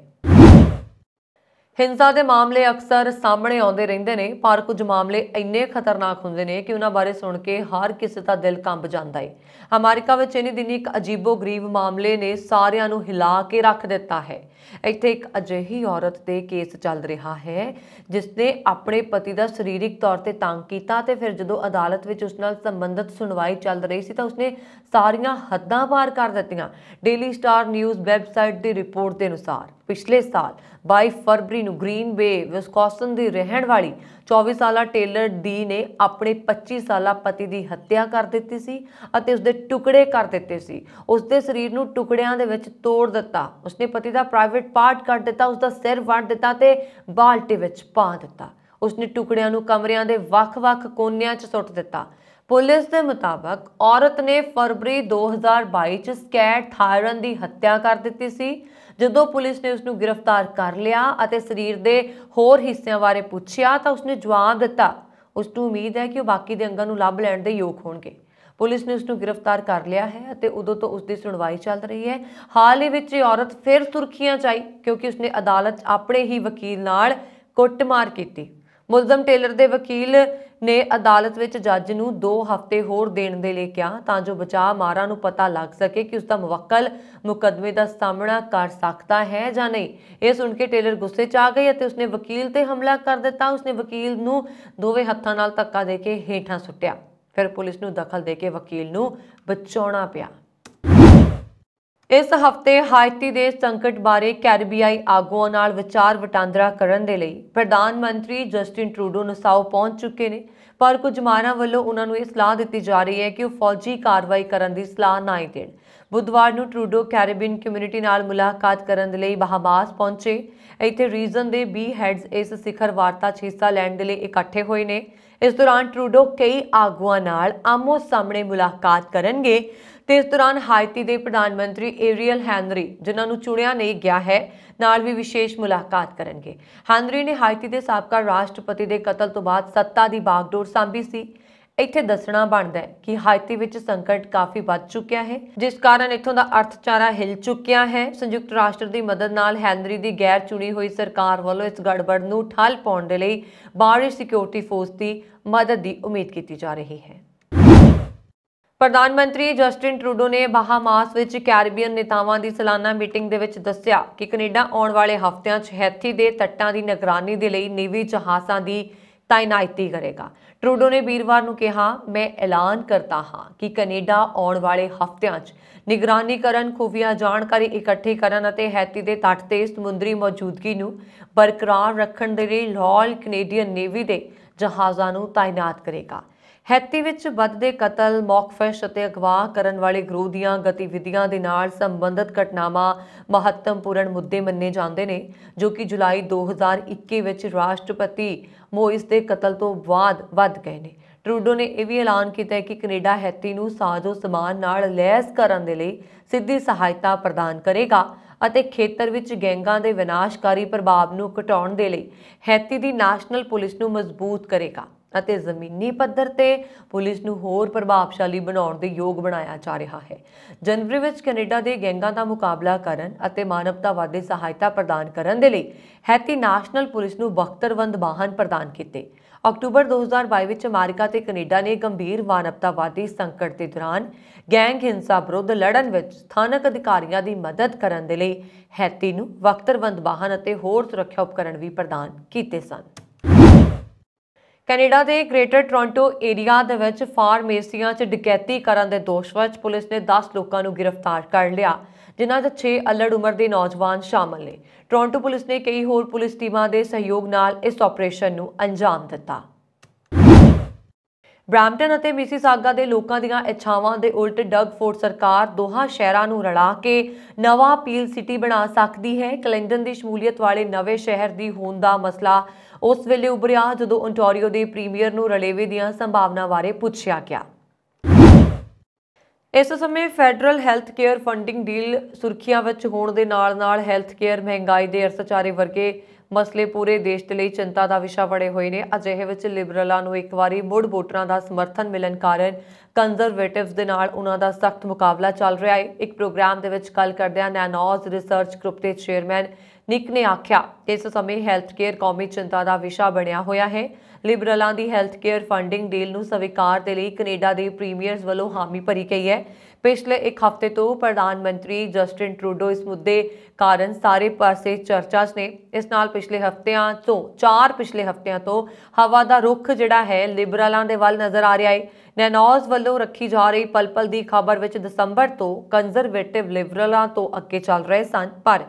ਹਿੰਸਾ ਦੇ ਮਾਮਲੇ ਅਕਸਰ ਸਾਹਮਣੇ ਆਉਂਦੇ ਰਹਿੰਦੇ ਨੇ ਪਰ ਕੁਝ ਮਾਮਲੇ ਇੰਨੇ ਖਤਰਨਾਕ ਹੁੰਦੇ ਨੇ ਕਿ ਉਹਨਾਂ ਬਾਰੇ ਸੁਣ ਕੇ ਹਰ ਕਿਸੇ ਦਾ ਦਿਲ ਕੰਬ ਜਾਂਦਾ ਏ ਅਮਰੀਕਾ ਵਿੱਚ ਇਨੀ ਦਿਨੀ ਇੱਕ ਅਜੀਬੋ-ਗਰੀਬ ਮਾਮਲੇ ਨੇ ਸਾਰਿਆਂ ਨੂੰ ਹਿਲਾ ਕੇ ਰੱਖ ਦਿੱਤਾ ਹੈ ਇੱਥੇ ਇੱਕ ਅਜਿਹੀ ਔਰਤ ਤੇ ਕੇਸ ਚੱਲ ਰਿਹਾ ਹੈ ਜਿਸ ਨੇ ਆਪਣੇ ਪਤੀ ਦਾ ਸਰੀਰਕ ਤੌਰ ਤੇ ਤੰਗ ਕੀਤਾ ਤੇ ਫਿਰ ਜਦੋਂ ਅਦਾਲਤ ਵਿੱਚ ਉਸ ਨਾਲ ਸੰਬੰਧਿਤ ਸੁਣਵਾਈ ਚੱਲ ਰਹੀ ਸੀ ਤਾਂ ਉਸਨੇ ਸਾਰੀਆਂ ਹੱਦਾਂ ਪਾਰ ਕਰ ਦਿੱਤੀਆਂ ਡੇਲੀ ਸਟਾਰ ਨਿਊਜ਼ ਵੈਬਸਾਈਟ ਦੀ ਰਿਪੋਰਟ ਦੇ ਅਨੁਸਾਰ ਪਿਛਲੇ ਸਾਲ 22 ਫਰਵਰੀ ਨੂੰ ਗ੍ਰੀਨ ਬੇ ਵਿਸਕੌਸਨ ਦੀ ਰਹਿਣ ਵਾਲੀ 24 ਸਾਲਾ ਟੇਲਰ ਡੀ ਨੇ ਆਪਣੇ 25 ਸਾਲਾ ਪਤੀ ਦੀ ਹੱਤਿਆ ਕਰ ਦਿੱਤੀ ਸੀ ਅਤੇ ਉਸਦੇ ਟੁਕੜੇ ਕਰ ਦਿੱਤੇ ਸੀ ਉਸਦੇ ਸਰੀਰ ਨੂੰ ਟੁਕੜਿਆਂ ਦੇ ਵਿੱਚ ਤੋੜ ਦਿੱਤਾ ਉਸਨੇ ਪਤੀ ਦਾ ਪ੍ਰਾਈਵੇਟ ਪਾਰਟ ਕੱਟ ਦਿੱਤਾ ਉਸਦਾ ਸਿਰ ਵੰਡ ਦਿੱਤਾ ਤੇ ਬਾਲਟੀ ਵਿੱਚ ਪਾ ਦਿੱਤਾ ਉਸਨੇ ਟੁਕੜਿਆਂ ਨੂੰ ਕਮਰਿਆਂ ਦੇ ਵੱਖ-ਵੱਖ ਕੋਨਿਆਂ 'ਚ ਸੁੱਟ ਦਿੱਤਾ ਪੁਲਿਸ ਦੇ ਮੁਤਾਬਕ ਔਰਤ ਨੇ ਫਰਵਰੀ 2022 'ਚ ਸਕੈਟ ਥਾਇਰਨ ਦੀ ਹੱਤਿਆ ਕਰ ਦਿੱਤੀ ਸੀ ਜਦੋਂ ਪੁਲਿਸ ਨੇ ਉਸ ਨੂੰ ਗ੍ਰਿਫਤਾਰ ਕਰ ਲਿਆ ਅਤੇ ਸਰੀਰ ਦੇ ਹੋਰ ਹਿੱਸਿਆਂ ਬਾਰੇ ਪੁੱਛਿਆ ਤਾਂ ਉਸਨੇ ਜਵਾਬ ਦਿੱਤਾ ਉਸ ਨੂੰ ਉਮੀਦ ਹੈ ਕਿ ਉਹ ਬਾਕੀ ਦੇ ਅੰਗਾਂ ਨੂੰ ਲੱਭ ਲੈਣ ਦੇ ਯੋਗ ਹੋਣਗੇ ਪੁਲਿਸ ਨੇ ਉਸ ਨੂੰ ਗ੍ਰਿਫਤਾਰ ਕਰ ਲਿਆ ਹੈ ਅਤੇ ਉਦੋਂ ਤੋਂ ਉਸ ਦੀ ਸੁਣਵਾਈ ਚੱਲ ਰਹੀ ਹੈ ਹਾਲ ਹੀ ਵਿੱਚ ਇਹ ਔਰਤ ਫਿਰ ਸੁਰਖੀਆਂ ਚ ਆਈ ਕਿਉਂਕਿ ਉਸਨੇ ਅਦਾਲਤ ਆਪਣੇ ਹੀ ਵਕੀਲ ਨਾਲ ਕੁੱਟਮਾਰ ਕੀਤੀ ਮੁਲਜ਼ਮ ਟੇਲਰ ਦੇ ਵਕੀਲ ਨੇ ਅਦਾਲਤ ਵਿੱਚ ਜੱਜ ਨੂੰ 2 ਹਫ਼ਤੇ ਹੋਰ ਦੇਣ ਦੇ ਲਈ ਕਿਹਾ ਤਾਂ ਜੋ ਬਚਾਅ ਮਾਰਾ ਨੂੰ ਪਤਾ ਲੱਗ ਸਕੇ ਕਿ ਉਸ ਦਾ ਮੁਵੱਕਲ ਮੁਕਦਮੇ ਦਾ ਸਾਹਮਣਾ ਕਰ ਸਕਦਾ ਹੈ ਜਾਂ ਨਹੀਂ ਇਹ ਸੁਣ ਕੇ ਟੇਲਰ ਗੁੱਸੇ 'ਚ ਆ ਗਈ ਅਤੇ ਉਸਨੇ ਵਕੀਲ ਤੇ ਹਮਲਾ ਕਰ ਦਿੱਤਾ ਉਸਨੇ ਵਕੀਲ ਨੂੰ ਦੋਵੇਂ ਹੱਥਾਂ ਨਾਲ ਧੱਕਾ ਦੇ ਕੇ ਹੇਠਾਂ ਸੁੱਟਿਆ ਫਿਰ ਪੁਲਿਸ ਨੂੰ ਦਖਲ ਦੇ ਕੇ ਵਕੀਲ ਨੂੰ ਬਚਾਉਣਾ ਪਿਆ ਇਸ ਹਫਤੇ ਹਾਇਤੀ ਦੇ ਸੰਕਟ ਬਾਰੇ ਕੈਰੀਬੀਆਈ ਆਗੂਆਂ ਨਾਲ ਵਿਚਾਰ ਵਟਾਂਦਰਾ ਕਰਨ ਦੇ ਲਈ ਪ੍ਰਧਾਨ ਮੰਤਰੀ ਜਸਟਿਨ ਟਰੂਡੋ ਨਸਾਉ ਪਹੁੰਚ ਚੁੱਕੇ ਨੇ ਪਰ ਕੁਝ ਮਾਨਾਂ ਵੱਲੋਂ ਉਹਨਾਂ ਨੂੰ ਇਹ ਸਲਾਹ ਦਿੱਤੀ ਜਾ ਰਹੀ ਹੈ ਕਿ ਉਹ ਫੌਜੀ ਕਾਰਵਾਈ ਕਰਨ ਦੀ ਸਲਾਹ ਨਾ ਹੀ ਦੇਣ ਬੁੱਧਵਾਰ ਨੂੰ ਟਰੂਡੋ ਕੈਰੀਬੀਨ ਕਮਿਊਨਿਟੀ ਨਾਲ ਮੁਲਾਕਾਤ ਕਰਨ ਦੇ ਲਈ ਬਹਾਮਾਸ ਪਹੁੰਚੇ ਇੱਥੇ ਰੀਜਨ ਦੇ 20 ਹੈਡਸ ਇਸ ਸਿਖਰ ਵਾਰਤਾ 'ਚ ਹਿੱਸਾ ਲੈਣ ਦੇ ਲਈ ਇਕੱਠੇ ਹੋਏ ਨੇ ਇਸ ਦੌਰਾਨ ਟਰੂਡੋ ਕਈ ਆਗੂਆਂ ਨਾਲ ਆਮੋ ਸਾਹਮਣੇ ਮੁਲਾਕਾਤ ਕਰਨਗੇ ਤੇ ਇਸ ਦੌਰਾਨ ਹਾਈਤੀ ਦੇ ਪ੍ਰਧਾਨ ਮੰਤਰੀ ਏਰੀਅਲ ਹੈਨਰੀ ਜਿਨ੍ਹਾਂ ਨੂੰ ਚੁਣਿਆ ਨਹੀਂ ਗਿਆ ਹੈ ਨਾਲ ਵੀ ਵਿਸ਼ੇਸ਼ ਮੁਲਾਕਾਤ ਕਰਨਗੇ ਹੈਨਰੀ ਨੇ ਹਾਈਤੀ ਦੇ ਸਾਬਕਾ ਰਾਸ਼ਟਰਪਤੀ ਦੇ ਕਤਲ ਤੋਂ ਬਾਅਦ ਸੱਤਾ ਦੀ ਬਾਗਡੋਰ ਸੰਭੀ ਸੀ ਇੱਥੇ ਦੱਸਣਾ ਬਣਦਾ ਹੈ ਕਿ ਹਾਇਤੀ ਵਿੱਚ ਸੰਕਟ ਕਾਫੀ ਵੱਧ ਚੁੱਕਿਆ ਹੈ ਜਿਸ ਕਾਰਨ ਇੱਥੋਂ ਦਾ ਅਰਥਚਾਰਾ ਹਿਲ ਚੁੱਕਿਆ ਹੈ ਸੰਯੁਕਤ ਰਾਸ਼ਟਰ ਦੀ ਮਦਦ ਨਾਲ ਹੈਨਰੀ ਦੀ ਗੈਰ ਚੁਣੀ ਹੋਈ ਸਰਕਾਰ ਵੱਲੋਂ ਇਸ ਗੜਬੜ ਨੂੰ ਠੱਲ ਪਾਉਣ ਦੇ ਲਈ ਬਾਰਿਸ਼ ਸਿਕਿਉਰਿਟੀ ਫੋਰਸ ਦੀ ਮਦਦ ਦੀ ਉਮੀਦ ਕੀਤੀ ਜਾ ਰਹੀ ਹੈ ਪ੍ਰਧਾਨ ਮੰਤਰੀ ਜਸਟਿਨ ਟਰੂਡੋ ਨੇ ਬਹਾਮਾਸ ਵਿੱਚ ਕੈਰੀਬੀਅਨ ਨੇਤਾਵਾਂ ਦੀ ਸਾਲਾਨਾ ਮੀਟਿੰਗ ਦੇ ਵਿੱਚ ਦੱਸਿਆ ਕਿ ਕੈਨੇਡਾ ਆਉਣ ਵਾਲੇ ਹਫ਼ਤਿਆਂ 'ਚ ਹੈਥੀ ਦੇ ਤੱਟਾਂ ਦੀ ਨਿਗਰਾਨੀ ਦੇ ਲਈ ਨੇਵੀ ਜਹਾਜ਼ਾਂ ਦੀ ਤਾਇਨਾਤੀ ਕਰੇਗਾ ਟਰੂਡੋ ਨੇ ਵੀਰਵਾਰ ਨੂੰ ਕਿਹਾ ਮੈਂ ਐਲਾਨ ਕਰਤਾ ਹਾਂ ਕਿ ਕੈਨੇਡਾ ਆਉਣ ਵਾਲੇ ਹਫ਼ਤਿਆਂ 'ਚ ਨਿਗਰਾਨੀ ਕਰਨ ਖੁਫੀਆ ਜਾਣਕਾਰੀ ਇਕੱਠੀ ਕਰਨ ਅਤੇ ਹੈਤੀ ਦੇ ਤੱਟ ਤੇ ਸਮੁੰਦਰੀ ਮੌਜੂਦਗੀ ਨੂੰ ਬਰਕਰਾਰ ਰੱਖਣ ਦੇ ਲਈ ਲਾਲ ਕੈਨੇਡੀਅਨ ਨੇਵੀ ਦੇ ਜਹਾਜ਼ਾਂ ਨੂੰ ਤਾਇਨਾਤ ਕਰੇਗਾ ਹੈਤੀ ਵਿੱਚ ਵੱਧਦੇ ਕਤਲ ਮੌਕਫੈਸ਼ ਅਤੇ ਅਗਵਾ ਕਰਨ ਵਾਲੇ ਗਰੋਹ ਦੀਆਂ ਗਤੀਵਿਧੀਆਂ ਦੇ ਨਾਲ ਸੰਬੰਧਿਤ ਘਟਨਾਵਾਂ ਮਹੱਤਵਪੂਰਨ ਮੁੱਦੇ ਮੰਨੇ ਜਾਂਦੇ ਨੇ ਜੋ ਕਿ ਜੁਲਾਈ 2021 ਵਿੱਚ ਰਾਸ਼ਟਰਪਤੀ ਮੋਇਸ ਦੇ ਕਤਲ ਤੋਂ ਬਾਅਦ ਵੱਧ ਗਏ ਨੇ ਟਰੂਡੋ ਨੇ ਇਹ ਵੀ ਐਲਾਨ ਕੀਤਾ ਹੈ ਕਿ ਕੈਨੇਡਾ ਹੈਤੀ ਨੂੰ ਸਾਜ਼ੋ ਸਮਾਨ ਨਾਲ ਲੈਸ ਕਰਨ ਦੇ ਲਈ ਸਿੱਧੀ ਸਹਾਇਤਾ ਪ੍ਰਦਾਨ ਕਰੇਗਾ ਅਤੇ ਖੇਤਰ ਵਿੱਚ ਗੈਂਗਾਂ ਦੇ ਵਿਨਾਸ਼ਕਾਰੀ ਪ੍ਰਭਾਵ ਨੂੰ ਘਟਾਉਣ ਦੇ ਲਈ ਹੈਤੀ ਦੀ ਨੈਸ਼ਨਲ ਪੁਲਿਸ ਨੂੰ ਮਜ਼ਬੂਤ ਕਰੇਗਾ ਅਤੇ ਜ਼ਮੀਨੀ ਪੱਧਰ ਤੇ ਪੁਲਿਸ ਨੂੰ ਹੋਰ ਪ੍ਰਭਾਵਸ਼ਾਲੀ ਬਣਾਉਣ ਦੇ ਯੋਗ ਬਣਾਇਆ ਜਾ ਰਿਹਾ ਹੈ ਜਨਵਰੀ ਵਿੱਚ ਕੈਨੇਡਾ ਦੇ ਗੈਂਗਾਂ ਦਾ ਮੁਕਾਬਲਾ ਕਰਨ ਅਤੇ ਮਾਨਵਤਾਵਾਦੀ ਸਹਾਇਤਾ ਪ੍ਰਦਾਨ ਕਰਨ ਦੇ ਲਈ ਹੈਤੀ ਨੈਸ਼ਨਲ ਪੁਲਿਸ ਨੂੰ ਬਖਤਰਵੰਦ ਵਾਹਨ ਪ੍ਰਦਾਨ ਕੀਤੇ ਅਕਤੂਬਰ 2022 ਵਿੱਚ ਅਮਰੀਕਾ ਤੇ ਕੈਨੇਡਾ ਨੇ ਗੰਭੀਰ ਮਾਨਵਤਾਵਾਦੀ ਸੰਕਟ ਦੇ ਦੌਰਾਨ ਗੈਂਗ ਹਿੰਸਾ ਵਿਰੁੱਧ ਲੜਨ ਵਿੱਚ ਸਥਾਨਕ ਅਧਿਕਾਰੀਆਂ ਦੀ ਮਦਦ ਕਰਨ ਦੇ ਲਈ ਹੈਤੀ ਨੂੰ ਵਕਤਰਵੰਦ ਵਾਹਨ ਅਤੇ ਹੋਰ ਸੁਰੱਖਿਆ ਉਪਕਰਣ ਵੀ ਪ੍ਰਦਾਨ ਕੀਤੇ ਸਨ ਕੈਨੇਡਾ ਦੇ ਗ੍ਰੇਟਰ ਟੋਰਾਂਟੋ ਏਰੀਆ ਦੇ ਵਿੱਚ ਫਾਰਮੇਸੀਆਂ 'ਚ ਡਕੈਤੀ ਕਰਨ ਦੇ ਦੋਸ਼ ਵਿੱਚ ਪੁਲਿਸ ਨੇ 10 ਲੋਕਾਂ ਨੂੰ ਗ੍ਰਿਫਤਾਰ ਕਰ ਲਿਆ ਜਿਨ੍ਹਾਂ 'ਚ 6 ਅਲੜ ਉਮਰ ਦੇ ਨੌਜਵਾਨ ਸ਼ਾਮਲ ਨੇ ਟੋਰਾਂਟੋ ਪੁਲਿਸ ਨੇ ਕਈ ਹੋਰ ਪੁਲਿਸ ਟੀਮਾਂ ਦੇ ਸਹਿਯੋਗ ਨਾਲ ਇਸ ਆਪਰੇਸ਼ਨ ਨੂੰ ਅੰਜਾਮ ਦਿੱਤਾ ਬ੍ਰੈਂਪਟਨ ਅਤੇ ਮਿਸੀਸਾਗਾ ਦੇ ਲੋਕਾਂ ਦੀਆਂ ਇੱਛਾਵਾਂ ਦੇ ਉਲਟ ਡਗ ਫੋਰਡ ਸਰਕਾਰ ਦੋਹਾਂ ਸ਼ਹਿਰਾਂ ਨੂੰ ਰਲਾ ਕੇ ਨਵਾਂ ਪੀਲ ਸਿਟੀ ਬਣਾ ਸਕਦੀ ਹੈ ਕਲਿੰਟਨ ਦੀ ਸ਼ਮੂਲੀਅਤ ਵਾਲੇ ਨਵੇਂ ਸ਼ਹਿਰ ਦੀ ਹੋਣ ਦਾ ਮਸਲਾ ਉਸ ਵੇਲੇ ਉਭਰਿਆ ਜਦੋਂ ਓਨਟਾਰੀਓ ਦੇ ਪ੍ਰੀਮੀਅਰ ਨੂੰ ਰਲੇਵੇ ਦੀਆਂ ਸੰਭਾਵਨਾਵਾਂ ਬਾਰੇ ਪੁੱਛਿਆ ਗਿਆ ਇਸ ਸਮੇਂ federal health care funding deal ਸੁਰਖੀਆਂ ਵਿੱਚ ਹੋਣ ਦੇ ਨਾਲ-ਨਾਲ ਹੈਲਥ ਕੇਅਰ ਮਹਿੰਗਾਈ ਦੇ ਅਰਥਚਾਰੇ ਵਰਗੇ ਮਸਲੇ ਪੂਰੇ ਦੇਸ਼ ਦੇ ਲਈ ਚਿੰਤਾ ਦਾ ਵਿਸ਼ਾ ਬਣੇ ਹੋਏ ਨੇ ਅਜਿਹੇ ਵਿੱਚ ਲਿਬਰਲਾਂ ਨੂੰ ਇੱਕ ਵਾਰੀ ਮੁੜ ਵੋਟਰਾਂ ਦਾ ਸਮਰਥਨ ਮਿਲਣ ਕਾਰਨ ਕੰਜ਼ਰਵੇਟਿਵਸ ਦੇ ਨਾਲ ਉਹਨਾਂ ਦਾ ਸਖਤ ਮੁਕਾਬਲਾ ਚੱਲ ਰਿਹਾ ਹੈ ਇੱਕ ਪ੍ਰੋਗਰਾਮ ਦੇ ਵਿੱਚ ਕੱਲ ਕਰਦਿਆਂ ਨੈਨੋਜ਼ ਰਿਸਰਚ ਗਰੁੱਪ ਦੇ ਚੇਅਰਮੈਨ ਨਿਕ ਨੇ ਆਖਿਆ ਇਸ ਸਮੇਂ ਹੈਲਥ ਕੇਅਰ ਕੌਮੀ ਚਿੰਤਾ ਦਾ ਵਿਸ਼ਾ ਬਣਿਆ ਹੋਇਆ ਹੈ ਲਿਬਰਲਾਂ ਦੀ ਹੈਲਥ ਕੇਅਰ ਫੰਡਿੰਗ ਡੀਲ ਨੂੰ ਸਵੀਕਾਰ ਦੇ ਲਈ ਕੈਨੇਡਾ ਦੇ ਪ੍ਰੀਮੀਅਰਸ ਵੱਲੋਂ ਹਾਮੀ ਭਰੀ ਗਈ ਹੈ ਪਿਛਲੇ ਇੱਕ ਹਫ਼ਤੇ ਤੋਂ ਪ੍ਰਧਾਨ ਮੰਤਰੀ ਜਸਟਿਨ ਟਰੂਡੋ ਇਸ ਮੁੱਦੇ ਕਾਰਨ ਸਾਰੇ ਪਾਸੇ ਚਰਚਾ 'ਚ ਨੇ ਇਸ ਨਾਲ ਪਿਛਲੇ ਹਫ਼ਤਿਆਂ ਤੋਂ ਚਾਰ ਪਿਛਲੇ ਹਫ਼ਤਿਆਂ ਤੋਂ ਹਵਾ ਦਾ ਰੁਖ ਜਿਹੜਾ ਹੈ ਲਿਬਰਲਾਂ ਦੇ ਵੱਲ ਨਜ਼ਰ ਆ ਰਿਹਾ ਹੈ ਨੈਨੋਜ਼ ਵੱਲੋਂ ਰੱਖੀ ਜਾ ਰਹੀ ਪਲਪਲ ਦੀ ਖਬਰ ਵਿੱਚ ਦਸੰਬਰ ਤੋਂ ਕੰਜ਼ਰਵੇਟਿਵ ਲਿਬਰਲਾਂ ਤੋਂ ਅੱਗੇ ਚੱਲ ਰਹੇ ਸਨ ਪਰ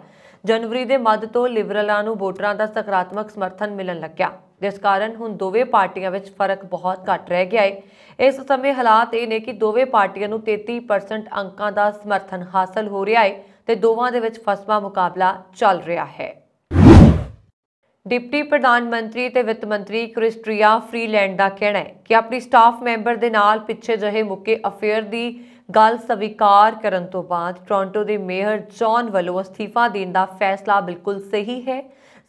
ਜਨਵਰੀ ਦੇ ਮੱਧ ਤੋਂ ਲਿਬਰਲਾਂ ਨੂੰ ਵੋਟਰਾਂ ਦਾ ਸਕਾਰਾਤਮਕ ਸਮਰਥਨ ਮਿਲਣ ਲੱਗਿਆ ਜਿਸ ਕਾਰਨ ਹੁਣ ਦੋਵੇਂ ਪਾਰਟੀਆਂ ਵਿੱਚ ਫਰਕ ਬਹੁਤ ਘੱਟ ਰਹਿ ਗਿਆ ਹੈ ਇਸ ਸਮੇਂ ਹਾਲਾਤ ਇਹ ਨੇ ਕਿ ਦੋਵੇਂ ਪਾਰਟੀਆਂ ਨੂੰ 33% ਅੰਕਾਂ ਦਾ ਸਮਰਥਨ ਹਾਸਲ ਹੋ ਰਿਹਾ ਹੈ ਤੇ ਦੋਵਾਂ ਦੇ ਵਿੱਚ ਫਸਵਾ ਮੁਕਾਬਲਾ ਚੱਲ ਰਿਹਾ ਹੈ ਡਿਪਟੀ ਪ੍ਰਧਾਨ ਮੰਤਰੀ ਤੇ ਵਿੱਤ ਮੰਤਰੀ ਕ੍ਰਿਸਟਰੀਆ ਫ੍ਰੀਲੈਂਡ ਦਾ ਕਹਿਣਾ ਹੈ ਕਿ ਆਪਣੀ ਸਟਾਫ ਮੈਂਬਰ ਦੇ ਨਾਲ ਪਿੱਛੇ ਜਹੇ ਮੁੱਕੇ ਅਫੇਅਰ ਦੀ ਗੱਲ ਸਵੀਕਾਰ ਕਰਨ ਤੋਂ ਬਾਅਦ ਟੋਰਾਂਟੋ ਦੇ ਮੇਅਰ ਜੌਨ ਵੱਲੋਂ ਅਸਤੀਫਾ ਦੇਣ ਦਾ ਫੈਸਲਾ ਬਿਲਕੁਲ ਸਹੀ ਹੈ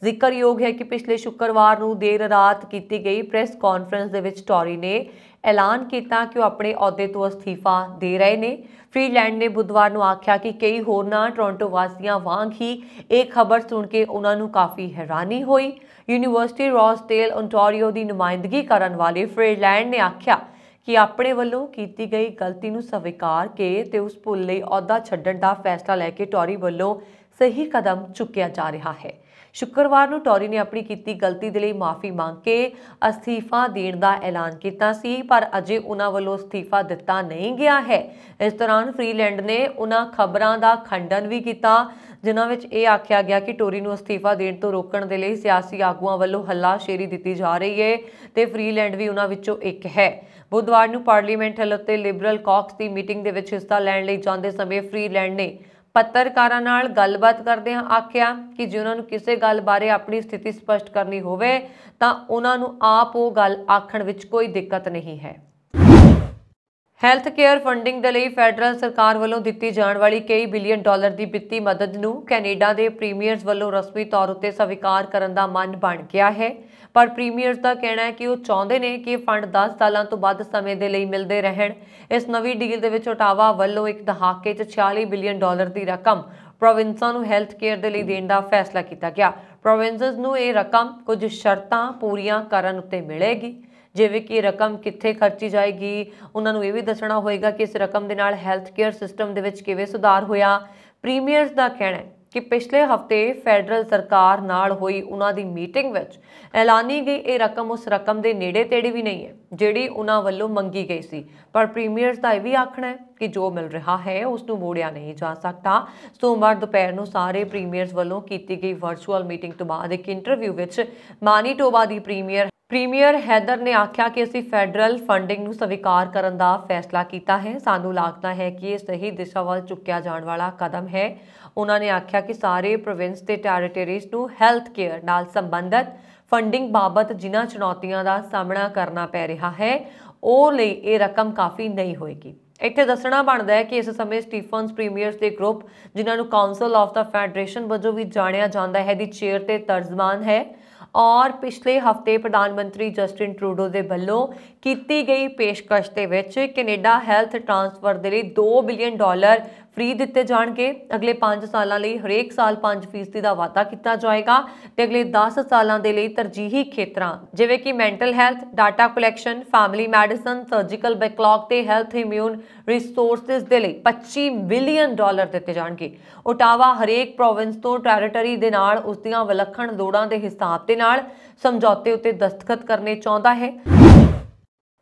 ਜ਼ਿਕਰਯੋਗ ਹੈ ਕਿ ਪਿਛਲੇ ਸ਼ੁੱਕਰਵਾਰ ਨੂੰ ਦੇਰ ਰਾਤ ਕੀਤੀ ਗਈ ਪ੍ਰੈਸ ਕਾਨਫਰੰਸ ਦੇ ਵਿੱਚ ਟੋਰੀ ਨੇ ਐਲਾਨ ਕੀਤਾ ਕਿ ਉਹ ਆਪਣੇ ਅਹੁਦੇ ਤੋਂ ਅਸਤੀਫਾ ਦੇ ਰਹੇ ਨੇ ਫ੍ਰੀਲੈਂਡ ਨੇ ਬੁੱਧਵਾਰ ਨੂੰ ਆਖਿਆ ਕਿ ਕਈ ਹੋਰਨਾਂ ਟੋਰਾਂਟੋ ਵਾਸੀਆਂ ਵਾਂਗ ਹੀ ਇਹ ਖਬਰ ਸੁਣ ਕੇ ਉਹਨਾਂ ਨੂੰ ਕਾਫੀ ਹੈਰਾਨੀ ਹੋਈ ਯੂਨੀਵਰਸਿਟੀ ਰੌਸਟੇਲ ਓਨਟਾਰੀਓ ਦੀ ਨੁਮਾਇੰਦਗੀ ਕਰਨ ਵਾਲੇ ਫ੍ਰੀਲੈਂਡ ਨੇ ਆਖਿਆ ਕਿ ਆਪਣੇ ਵੱਲੋਂ ਕੀਤੀ ਗਈ ਗਲਤੀ ਨੂੰ ਸਵੀਕਾਰ ਕੇ ਤੇ ਉਸ ਭੁੱਲ ਲਈ ਅਹੁਦਾ ਛੱਡਣ ਦਾ ਫੈਸਲਾ ਲੈ ਕੇ ਟੋਰੀ ਵੱਲੋਂ ਸਹੀ ਕਦਮ ਚੁੱਕਿਆ ਜਾ ਰਿਹਾ ਹੈ ਸ਼ੁੱਕਰਵਾਰ ਨੂੰ ਟੋਰੀ ਨੇ ਆਪਣੀ ਕੀਤੀ ਗਲਤੀ ਦੇ ਲਈ ਮਾਫੀ ਮੰਗ ਕੇ ਅਸਤੀਫਾ ਦੇਣ ਦਾ ਐਲਾਨ ਕੀਤਾ ਸੀ ਪਰ ਅਜੇ ਉਹਨਾਂ ਵੱਲੋਂ ਅਸਤੀਫਾ ਦਿੱਤਾ ਨਹੀਂ ਗਿਆ ਹੈ ਇਸ ਦੌਰਾਨ ਫ੍ਰੀਲੈਂਡ ਨੇ ਉਹਨਾਂ ਖਬਰਾਂ ਦਾ ਖੰਡਨ ਵੀ ਕੀਤਾ ਜਿਨ੍ਹਾਂ ਵਿੱਚ ਇਹ ਆਖਿਆ ਗਿਆ ਕਿ ਟੋਰੀ ਨੂੰ ਅਸਤੀਫਾ ਦੇਣ ਤੋਂ ਰੋਕਣ ਦੇ ਲਈ ਸਿਆਸੀ ਆਗੂਆਂ ਵੱਲੋਂ ਹੱਲਾਸ਼ੇਰੀ ਦਿੱਤੀ ਜਾ ਰਹੀ ਹੈ ਤੇ ਫ੍ਰੀਲੈਂਡ ਵੀ ਉਹਨਾਂ ਵਿੱਚੋਂ ਇੱਕ ਹੈ ਬੁੱਧਵਾਰ ਨੂੰ ਪਾਰਲੀਮੈਂਟ ਹਲ ਉੱਤੇ ਲਿਬਰਲ ਕੌਕਸ ਦੀ ਮੀਟਿੰਗ ਦੇ ਵਿੱਚ ਹਿੱਸਾ ਲੈਣ ਲਈ ਜਾਂਦੇ ਸਮੇਂ ਫ੍ਰੀਲੈਂਡ ਨੇ ਪੱਤਰਕਾਰਾਂ ਨਾਲ ਗੱਲਬਾਤ ਕਰਦਿਆਂ ਆਖਿਆ ਕਿ ਜੇ ਉਹਨਾਂ ਨੂੰ ਕਿਸੇ ਗੱਲ ਬਾਰੇ ਆਪਣੀ ਸਥਿਤੀ ਸਪਸ਼ਟ ਕਰਨੀ ਹੋਵੇ ਤਾਂ ਉਹਨਾਂ ਨੂੰ ਆਪ ਉਹ ਗੱਲ ਆਖਣ ਵਿੱਚ ਕੋਈ ਦਿੱਕਤ ਨਹੀਂ ਹੈ ਹੈਲਥ ਕੇਅਰ ਫੰਡਿੰਗ ਦੇ ਲਈ ਫੈਡਰਲ ਸਰਕਾਰ ਵੱਲੋਂ ਦਿੱਤੀ ਜਾਣ ਵਾਲੀ ਕਈ ਬਿਲੀਅਨ ਡਾਲਰ ਦੀ ਵਿੱਤੀ ਮਦਦ ਨੂੰ ਕੈਨੇਡਾ ਦੇ ਪ੍ਰੀਮੀਅਰਸ ਵੱਲੋਂ ਰਸਮੀ ਤੌਰ ਉੱਤੇ ਸਵੀਕਾਰ ਕਰਨ ਦਾ ਮਨ ਬਣ ਗਿਆ ਹੈ ਪਰ ਪ੍ਰੀਮੀਅਰ ਦਾ ਕਹਿਣਾ ਹੈ ਕਿ ਉਹ ਚਾਹੁੰਦੇ ਨੇ ਕਿ ਫੰਡ 10 ਸਾਲਾਂ ਤੋਂ ਵੱਧ ਸਮੇਂ ਦੇ ਲਈ ਮਿਲਦੇ ਰਹਿਣ ਇਸ ਨਵੀਂ ਡੀਲ ਦੇ ਵਿੱਚ ਓਟਾਵਾ ਵੱਲੋਂ ਇੱਕ ਦਹਾਕੇ 'ਚ 46 ਬਿਲੀਅਨ ਡਾਲਰ ਦੀ ਰਕਮ ਪ੍ਰੋਵਿੰਸਾਂ ਨੂੰ ਹੈਲਥ ਕੇਅਰ ਦੇ ਲਈ ਦੇਣ ਦਾ ਫੈਸਲਾ ਕੀਤਾ ਗਿਆ ਪ੍ਰੋਵਿੰਸਸ ਨੂੰ ਇਹ ਰਕਮ ਕੁਝ ਸ਼ਰਤਾਂ ਪੂਰੀਆਂ ਕਰਨ ਉੱਤੇ ਮਿਲੇਗੀ ਜਿਵੇਂ ਕਿ ਰਕਮ ਕਿੱਥੇ ਖਰਚੀ ਜਾਏਗੀ ਉਹਨਾਂ ਨੂੰ ਇਹ ਵੀ ਦੱਸਣਾ ਹੋਏਗਾ ਕਿ ਇਸ ਰਕਮ ਦੇ ਨਾਲ ਹੈਲਥ ਕੇਅਰ ਸਿਸਟਮ ਦੇ ਵਿੱਚ ਕਿਵੇਂ ਸੁਧਾਰ ਹੋਇਆ ਪ੍ਰੀਮੀਅਰਸ ਦਾ ਕਹਿਣਾ ਹੈ ਕਿ ਪਿਛਲੇ ਹਫਤੇ ਫੈਡਰਲ ਸਰਕਾਰ ਨਾਲ ਹੋਈ ਉਹਨਾਂ ਦੀ ਮੀਟਿੰਗ ਵਿੱਚ ਐਲਾਨੀ ਗਈ ਇਹ ਰਕਮ ਉਸ ਰਕਮ ਦੇ ਨੇੜੇ ਤੇੜੇ ਵੀ ਨਹੀਂ ਹੈ ਜਿਹੜੀ ਉਹਨਾਂ ਵੱਲੋਂ ਮੰਗੀ ਗਈ ਸੀ ਪਰ ਪ੍ਰੀਮੀਅਰਸ ਦਾ ਇਹ ਵੀ ਆਖਣਾ ਹੈ ਕਿ ਜੋ ਮਿਲ ਰਿਹਾ ਹੈ ਉਸ ਨੂੰ ਮੋੜਿਆ ਨਹੀਂ ਜਾ ਸਕਦਾ ਸੋਮਵਾਰ ਦੁਪਹਿਰ ਨੂੰ ਸਾਰੇ ਪ੍ਰੀਮੀਅਰਸ ਵੱਲੋਂ ਕੀਤੀ ਗਈ ਵਰਚੁਅਲ ਮੀਟਿੰਗ ਤੋਂ ਬਾਅਦ ਇੱਕ ਇੰਟਰਵਿਊ ਵਿੱਚ ਮਾਨੀਟੋਬਾ ਦੀ ਪ੍ਰੀਮੀਅਰ ਪ੍ਰੀਮੀਅਰ ਹੈਦਰ ਨੇ ਆਖਿਆ ਕਿ ਅਸੀਂ ਫੈਡਰਲ ਫੰਡਿੰਗ ਨੂੰ ਸਵੀਕਾਰ ਕਰਨ ਦਾ ਫੈਸਲਾ ਕੀਤਾ ਹੈ ਸਾਨੂੰ ਲੱਗਦਾ ਹੈ ਕਿ ਇਹ ਸਹੀ ਦਿਸ਼ਾ ਵੱਲ ਚੁੱਕਿਆ ਜਾਣ ਵਾਲਾ ਕਦਮ ਹੈ ਉਹਨਾਂ ਨੇ ਆਖਿਆ ਕਿ ਸਾਰੇ ਪ੍ਰੋਵਿੰਸ ਤੇ ਟੈਰੀਟਰੀਜ਼ ਨੂੰ ਹੈਲਥ ਕੇਅਰ ਨਾਲ ਸੰਬੰਧਿਤ ਫੰਡਿੰਗ ਬਾਬਤ ਜਿਨ੍ਹਾਂ ਚੁਣੌਤੀਆਂ ਦਾ ਸਾਹਮਣਾ ਕਰਨਾ ਪੈ ਰਿਹਾ ਹੈ ਉਹ ਲਈ ਇਹ ਰਕਮ ਕਾਫੀ ਨਹੀਂ ਹੋਏਗੀ ਇੱਥੇ ਦੱਸਣਾ ਬਣਦਾ ਹੈ ਕਿ ਇਸ ਸਮੇਂ ਸਟੀਫਨਸ ਪ੍ਰੀਮੀਅਰਸ ਦੇ ਗਰੁੱਪ ਜਿਨ੍ਹਾਂ ਨੂੰ ਕਾਉਂਸਲ ਆਫ ਦਾ ਫੈਡਰੇਸ਼ਨ ਵਜੋਂ ਵੀ ਜਾਣਿਆ ਜਾਂਦਾ ਹੈ ਦੀ ਚੇਅਰ ਤੇ ਤਰਜਮਾਨ ਹੈ ਔਰ ਪਿਛਲੇ ਹਫਤੇ ਪ੍ਰਧਾਨ ਮੰਤਰੀ ਜਸਟਿਨ ਟਰੂਡੋ ਦੇ ਵੱਲੋਂ ਕੀਤੀ ਗਈ ਪੇਸ਼ਕਸ਼ ਦੇ ਵਿੱਚ ਕੈਨੇਡਾ ਹੈਲਥ ਟ੍ਰਾਂਸਫਰ ਦੇ ਲਈ 2 ਬਿਲੀਅਨ ਡਾਲਰ ਫ੍ਰੀ ਦਿੱਤੇ ਜਾਣਗੇ ਅਗਲੇ 5 ਸਾਲਾਂ ਲਈ ਹਰੇਕ ਸਾਲ 5% ਦਾ ਵਾਧਾ ਕੀਤਾ ਜਾਏਗਾ ਤੇ ਅਗਲੇ 10 ਸਾਲਾਂ ਦੇ ਲਈ ਤਰਜੀਹੀ ਖੇਤਰਾਂ ਜਿਵੇਂ ਕਿ mental health data collection family medicine surgical backlog ਤੇ ਹੈਲਥ ਇਮਿਊਨ ਰਿਸੋਰਸਸ ਦੇ ਲਈ 25 ਬਿਲੀਅਨ ਡਾਲਰ ਦਿੱਤੇ ਜਾਣਗੇ ਓਟਾਵਾ ਹਰੇਕ ਪ੍ਰੋਵਿੰਸ ਤੋਂ ਟੈਰੀਟਰੀ ਦੇ ਨਾਲ ਉਸ ਦੀਆਂ ਵਿਲੱਖਣ ਲੋੜਾਂ ਦੇ ਹਿਸਾਬ ਦੇ ਨਾਲ ਸਮਝੌਤੇ ਉੱਤੇ ਦਸਤਖਤ ਕਰਨੇ ਚਾਹੁੰਦਾ ਹੈ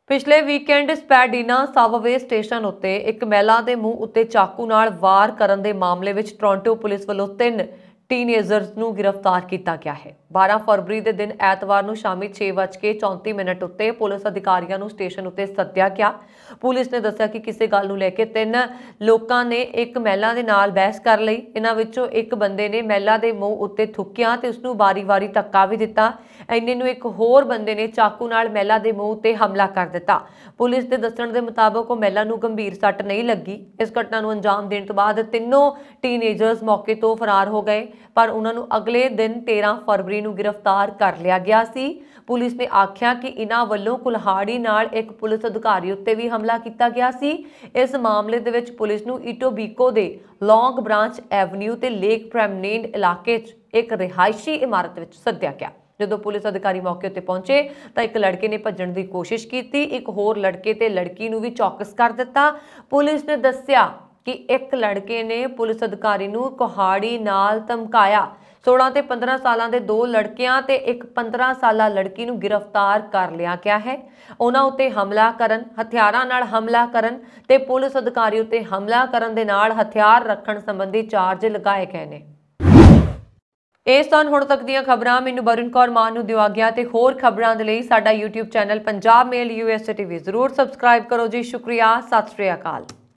ਪਿਛਲੇ ਵੀਕਐਂਡ ਸਪੈਡੀਨਾ ਸਬਵੇ ਸਟੇਸ਼ਨ ਉੱਤੇ ਇੱਕ ਮਹਿਲਾ ਦੇ ਮੂੰਹ ਉੱਤੇ ਚਾਕੂ ਨਾਲ ਵਾਰ ਕਰਨ ਦੇ ਮਾਮਲੇ ਵਿੱਚ ਟੋਰਾਂਟੋ ਪੁਲਿਸ ਵੱਲੋਂ ਤਿੰਨ ਟੀਨੇਜਰਸ ਨੂੰ ਗ੍ਰਿਫਤਾਰ ਕੀਤਾ ਗਿਆ ਹੈ 12 ਫਰਵਰੀ ਦੇ ਦਿਨ ਐਤਵਾਰ ਨੂੰ ਸ਼ਾਮੀ 6:34 ਮਿੰਟ ਉੱਤੇ ਪੁਲਿਸ ਅਧਿਕਾਰੀਆਂ ਨੂੰ ਸਟੇਸ਼ਨ ਉੱਤੇ ਸੱਦਿਆ ਗਿਆ ਪੁਲਿਸ ਨੇ ਦੱਸਿਆ ਕਿ ਕਿਸੇ ਗੱਲ ਨੂੰ ਲੈ ਕੇ ਤਿੰਨ ਲੋਕਾਂ ਨੇ ਇੱਕ ਮਹਿਲਾ ਦੇ ਨਾਲ ਬਹਿਸ ਕਰ ਲਈ ਇਹਨਾਂ ਵਿੱਚੋਂ ਇੱਕ ਬੰਦੇ ਨੇ ਮਹਿਲਾ ਦੇ ਮੂੰਹ ਉੱਤੇ ਥੁੱਕਿਆ ਤੇ ਉਸ ਨੂੰ ਵਾਰੀ-ਵਾਰੀ ਧੱਕਾ ਵੀ ਦਿੱਤਾ ਐਨੇ ਨੂੰ ਇੱਕ ਹੋਰ ਬੰਦੇ ਨੇ ਚਾਕੂ ਨਾਲ ਮਹਿਲਾ ਦੇ ਮੂੰਹ ਉੱਤੇ ਹਮਲਾ ਕਰ ਦਿੱਤਾ ਪੁਲਿਸ ਦੇ ਦੱਸਣ ਦੇ ਮੁਤਾਬਕ ਉਹ ਮਹਿਲਾ ਨੂੰ ਗੰਭੀਰ ਸੱਟ ਨਹੀਂ ਲੱਗੀ ਇਸ ਘਟਨਾ ਨੂੰ ਅੰਜਾਮ ਦੇਣ ਤੋਂ ਬਾਅਦ ਤਿੰਨੋਂ ਟੀਨੇਜਰਸ ਮੌਕੇ ਤੋਂ ਫਰਾਰ ਹੋ ਗਏ ਪਰ ਉਹਨਾਂ ਨੂੰ ਅਗਲੇ ਦਿਨ 13 ਫਰਵਰੀ ਨੂੰ ਗ੍ਰਿਫਤਾਰ ਕਰ ਲਿਆ ਗਿਆ ਸੀ ਪੁਲਿਸ ਨੇ ਆਖਿਆ ਕਿ ਇਹਨਾਂ ਵੱਲੋਂ ਕੁਲਹਾੜੀ ਨਾਲ ਇੱਕ ਪੁਲਿਸ ਅਧਿਕਾਰੀ ਉੱਤੇ ਵੀ ਹਮਲਾ ਕੀਤਾ ਗਿਆ ਸੀ ਇਸ ਮਾਮਲੇ ਦੇ ਵਿੱਚ ਪੁਲਿਸ ਨੂੰ ਇਟੋਬੀਕੋ ਦੇ ਲੌਂਗ ਬ੍ਰਾਂਚ ਐਵਨਿਊ ਤੇ ਲੇਕ ਪ੍ਰੈਮਨੇਂਡ ਇਲਾਕੇ 'ਚ ਇੱਕ ਰਿਹਾਇਸ਼ੀ ਇਮਾਰਤ ਵਿੱਚ ਸੱਦਿਆ ਗਿਆ ਜਦੋਂ ਪੁਲਿਸ ਅਧਿਕਾਰੀ ਮੌਕੇ ਉੱਤੇ ਪਹੁੰਚੇ ਤਾਂ ਇੱਕ ਲੜਕੇ ਨੇ ਭੱਜਣ ਦੀ ਕੋਸ਼ਿਸ਼ ਕੀਤੀ ਇੱਕ ਹੋਰ ਲੜਕੇ ਤੇ ਲੜਕੀ ਨੂੰ ਵੀ ਚੌਕਸ ਕਰ ਦਿੱਤਾ ਪੁਲਿਸ ਨੇ ਦੱਸਿਆ ਕਿ ਇੱਕ ਲੜਕੇ ਨੇ ਪੁਲਿਸ ਅਧਿਕਾਰੀ ਨੂੰ ਕੁਹਾੜੀ ਨਾਲ ਧਮਕਾਇਆ 16 ਤੇ 15 ਸਾਲਾਂ ਦੇ ਦੋ ਲੜਕਿਆਂ ਤੇ ਇੱਕ 15 ਸਾਲਾ ਲੜਕੀ ਨੂੰ ਗ੍ਰਿਫਤਾਰ ਕਰ ਲਿਆ ਗਿਆ ਹੈ ਉਹਨਾਂ ਉੱਤੇ ਹਮਲਾ ਕਰਨ ਹਥਿਆਰਾਂ ਨਾਲ ਹਮਲਾ ਕਰਨ ਤੇ ਪੁਲਿਸ ਅਧਿਕਾਰੀ ਉੱਤੇ ਹਮਲਾ ਕਰਨ ਦੇ ਨਾਲ ਹਥਿਆਰ ਰੱਖਣ ਸੰਬੰਧੀ ਚਾਰਜ ਲਗਾਏ ਗਏ ਨੇ ਇਸ ਤੋਂ ਹੁਣ ਤੱਕ ਦੀਆਂ ਖਬਰਾਂ ਮੈਨੂੰ ਬਰਨ ਕੌਰ ਮਾਨ ਨੂੰ ਦਿਵਾ ਗਿਆ ਤੇ ਹੋਰ ਖਬਰਾਂ ਦੇ ਲਈ ਸਾਡਾ YouTube channel Punjab mail USA TV ਜ਼ਰੂਰ ਸਬਸਕ੍ਰਾਈਬ ਕਰੋ ਜੀ ਸ਼ੁਕਰੀਆ ਸਤਿ ਸ੍ਰੀ ਅਕਾਲ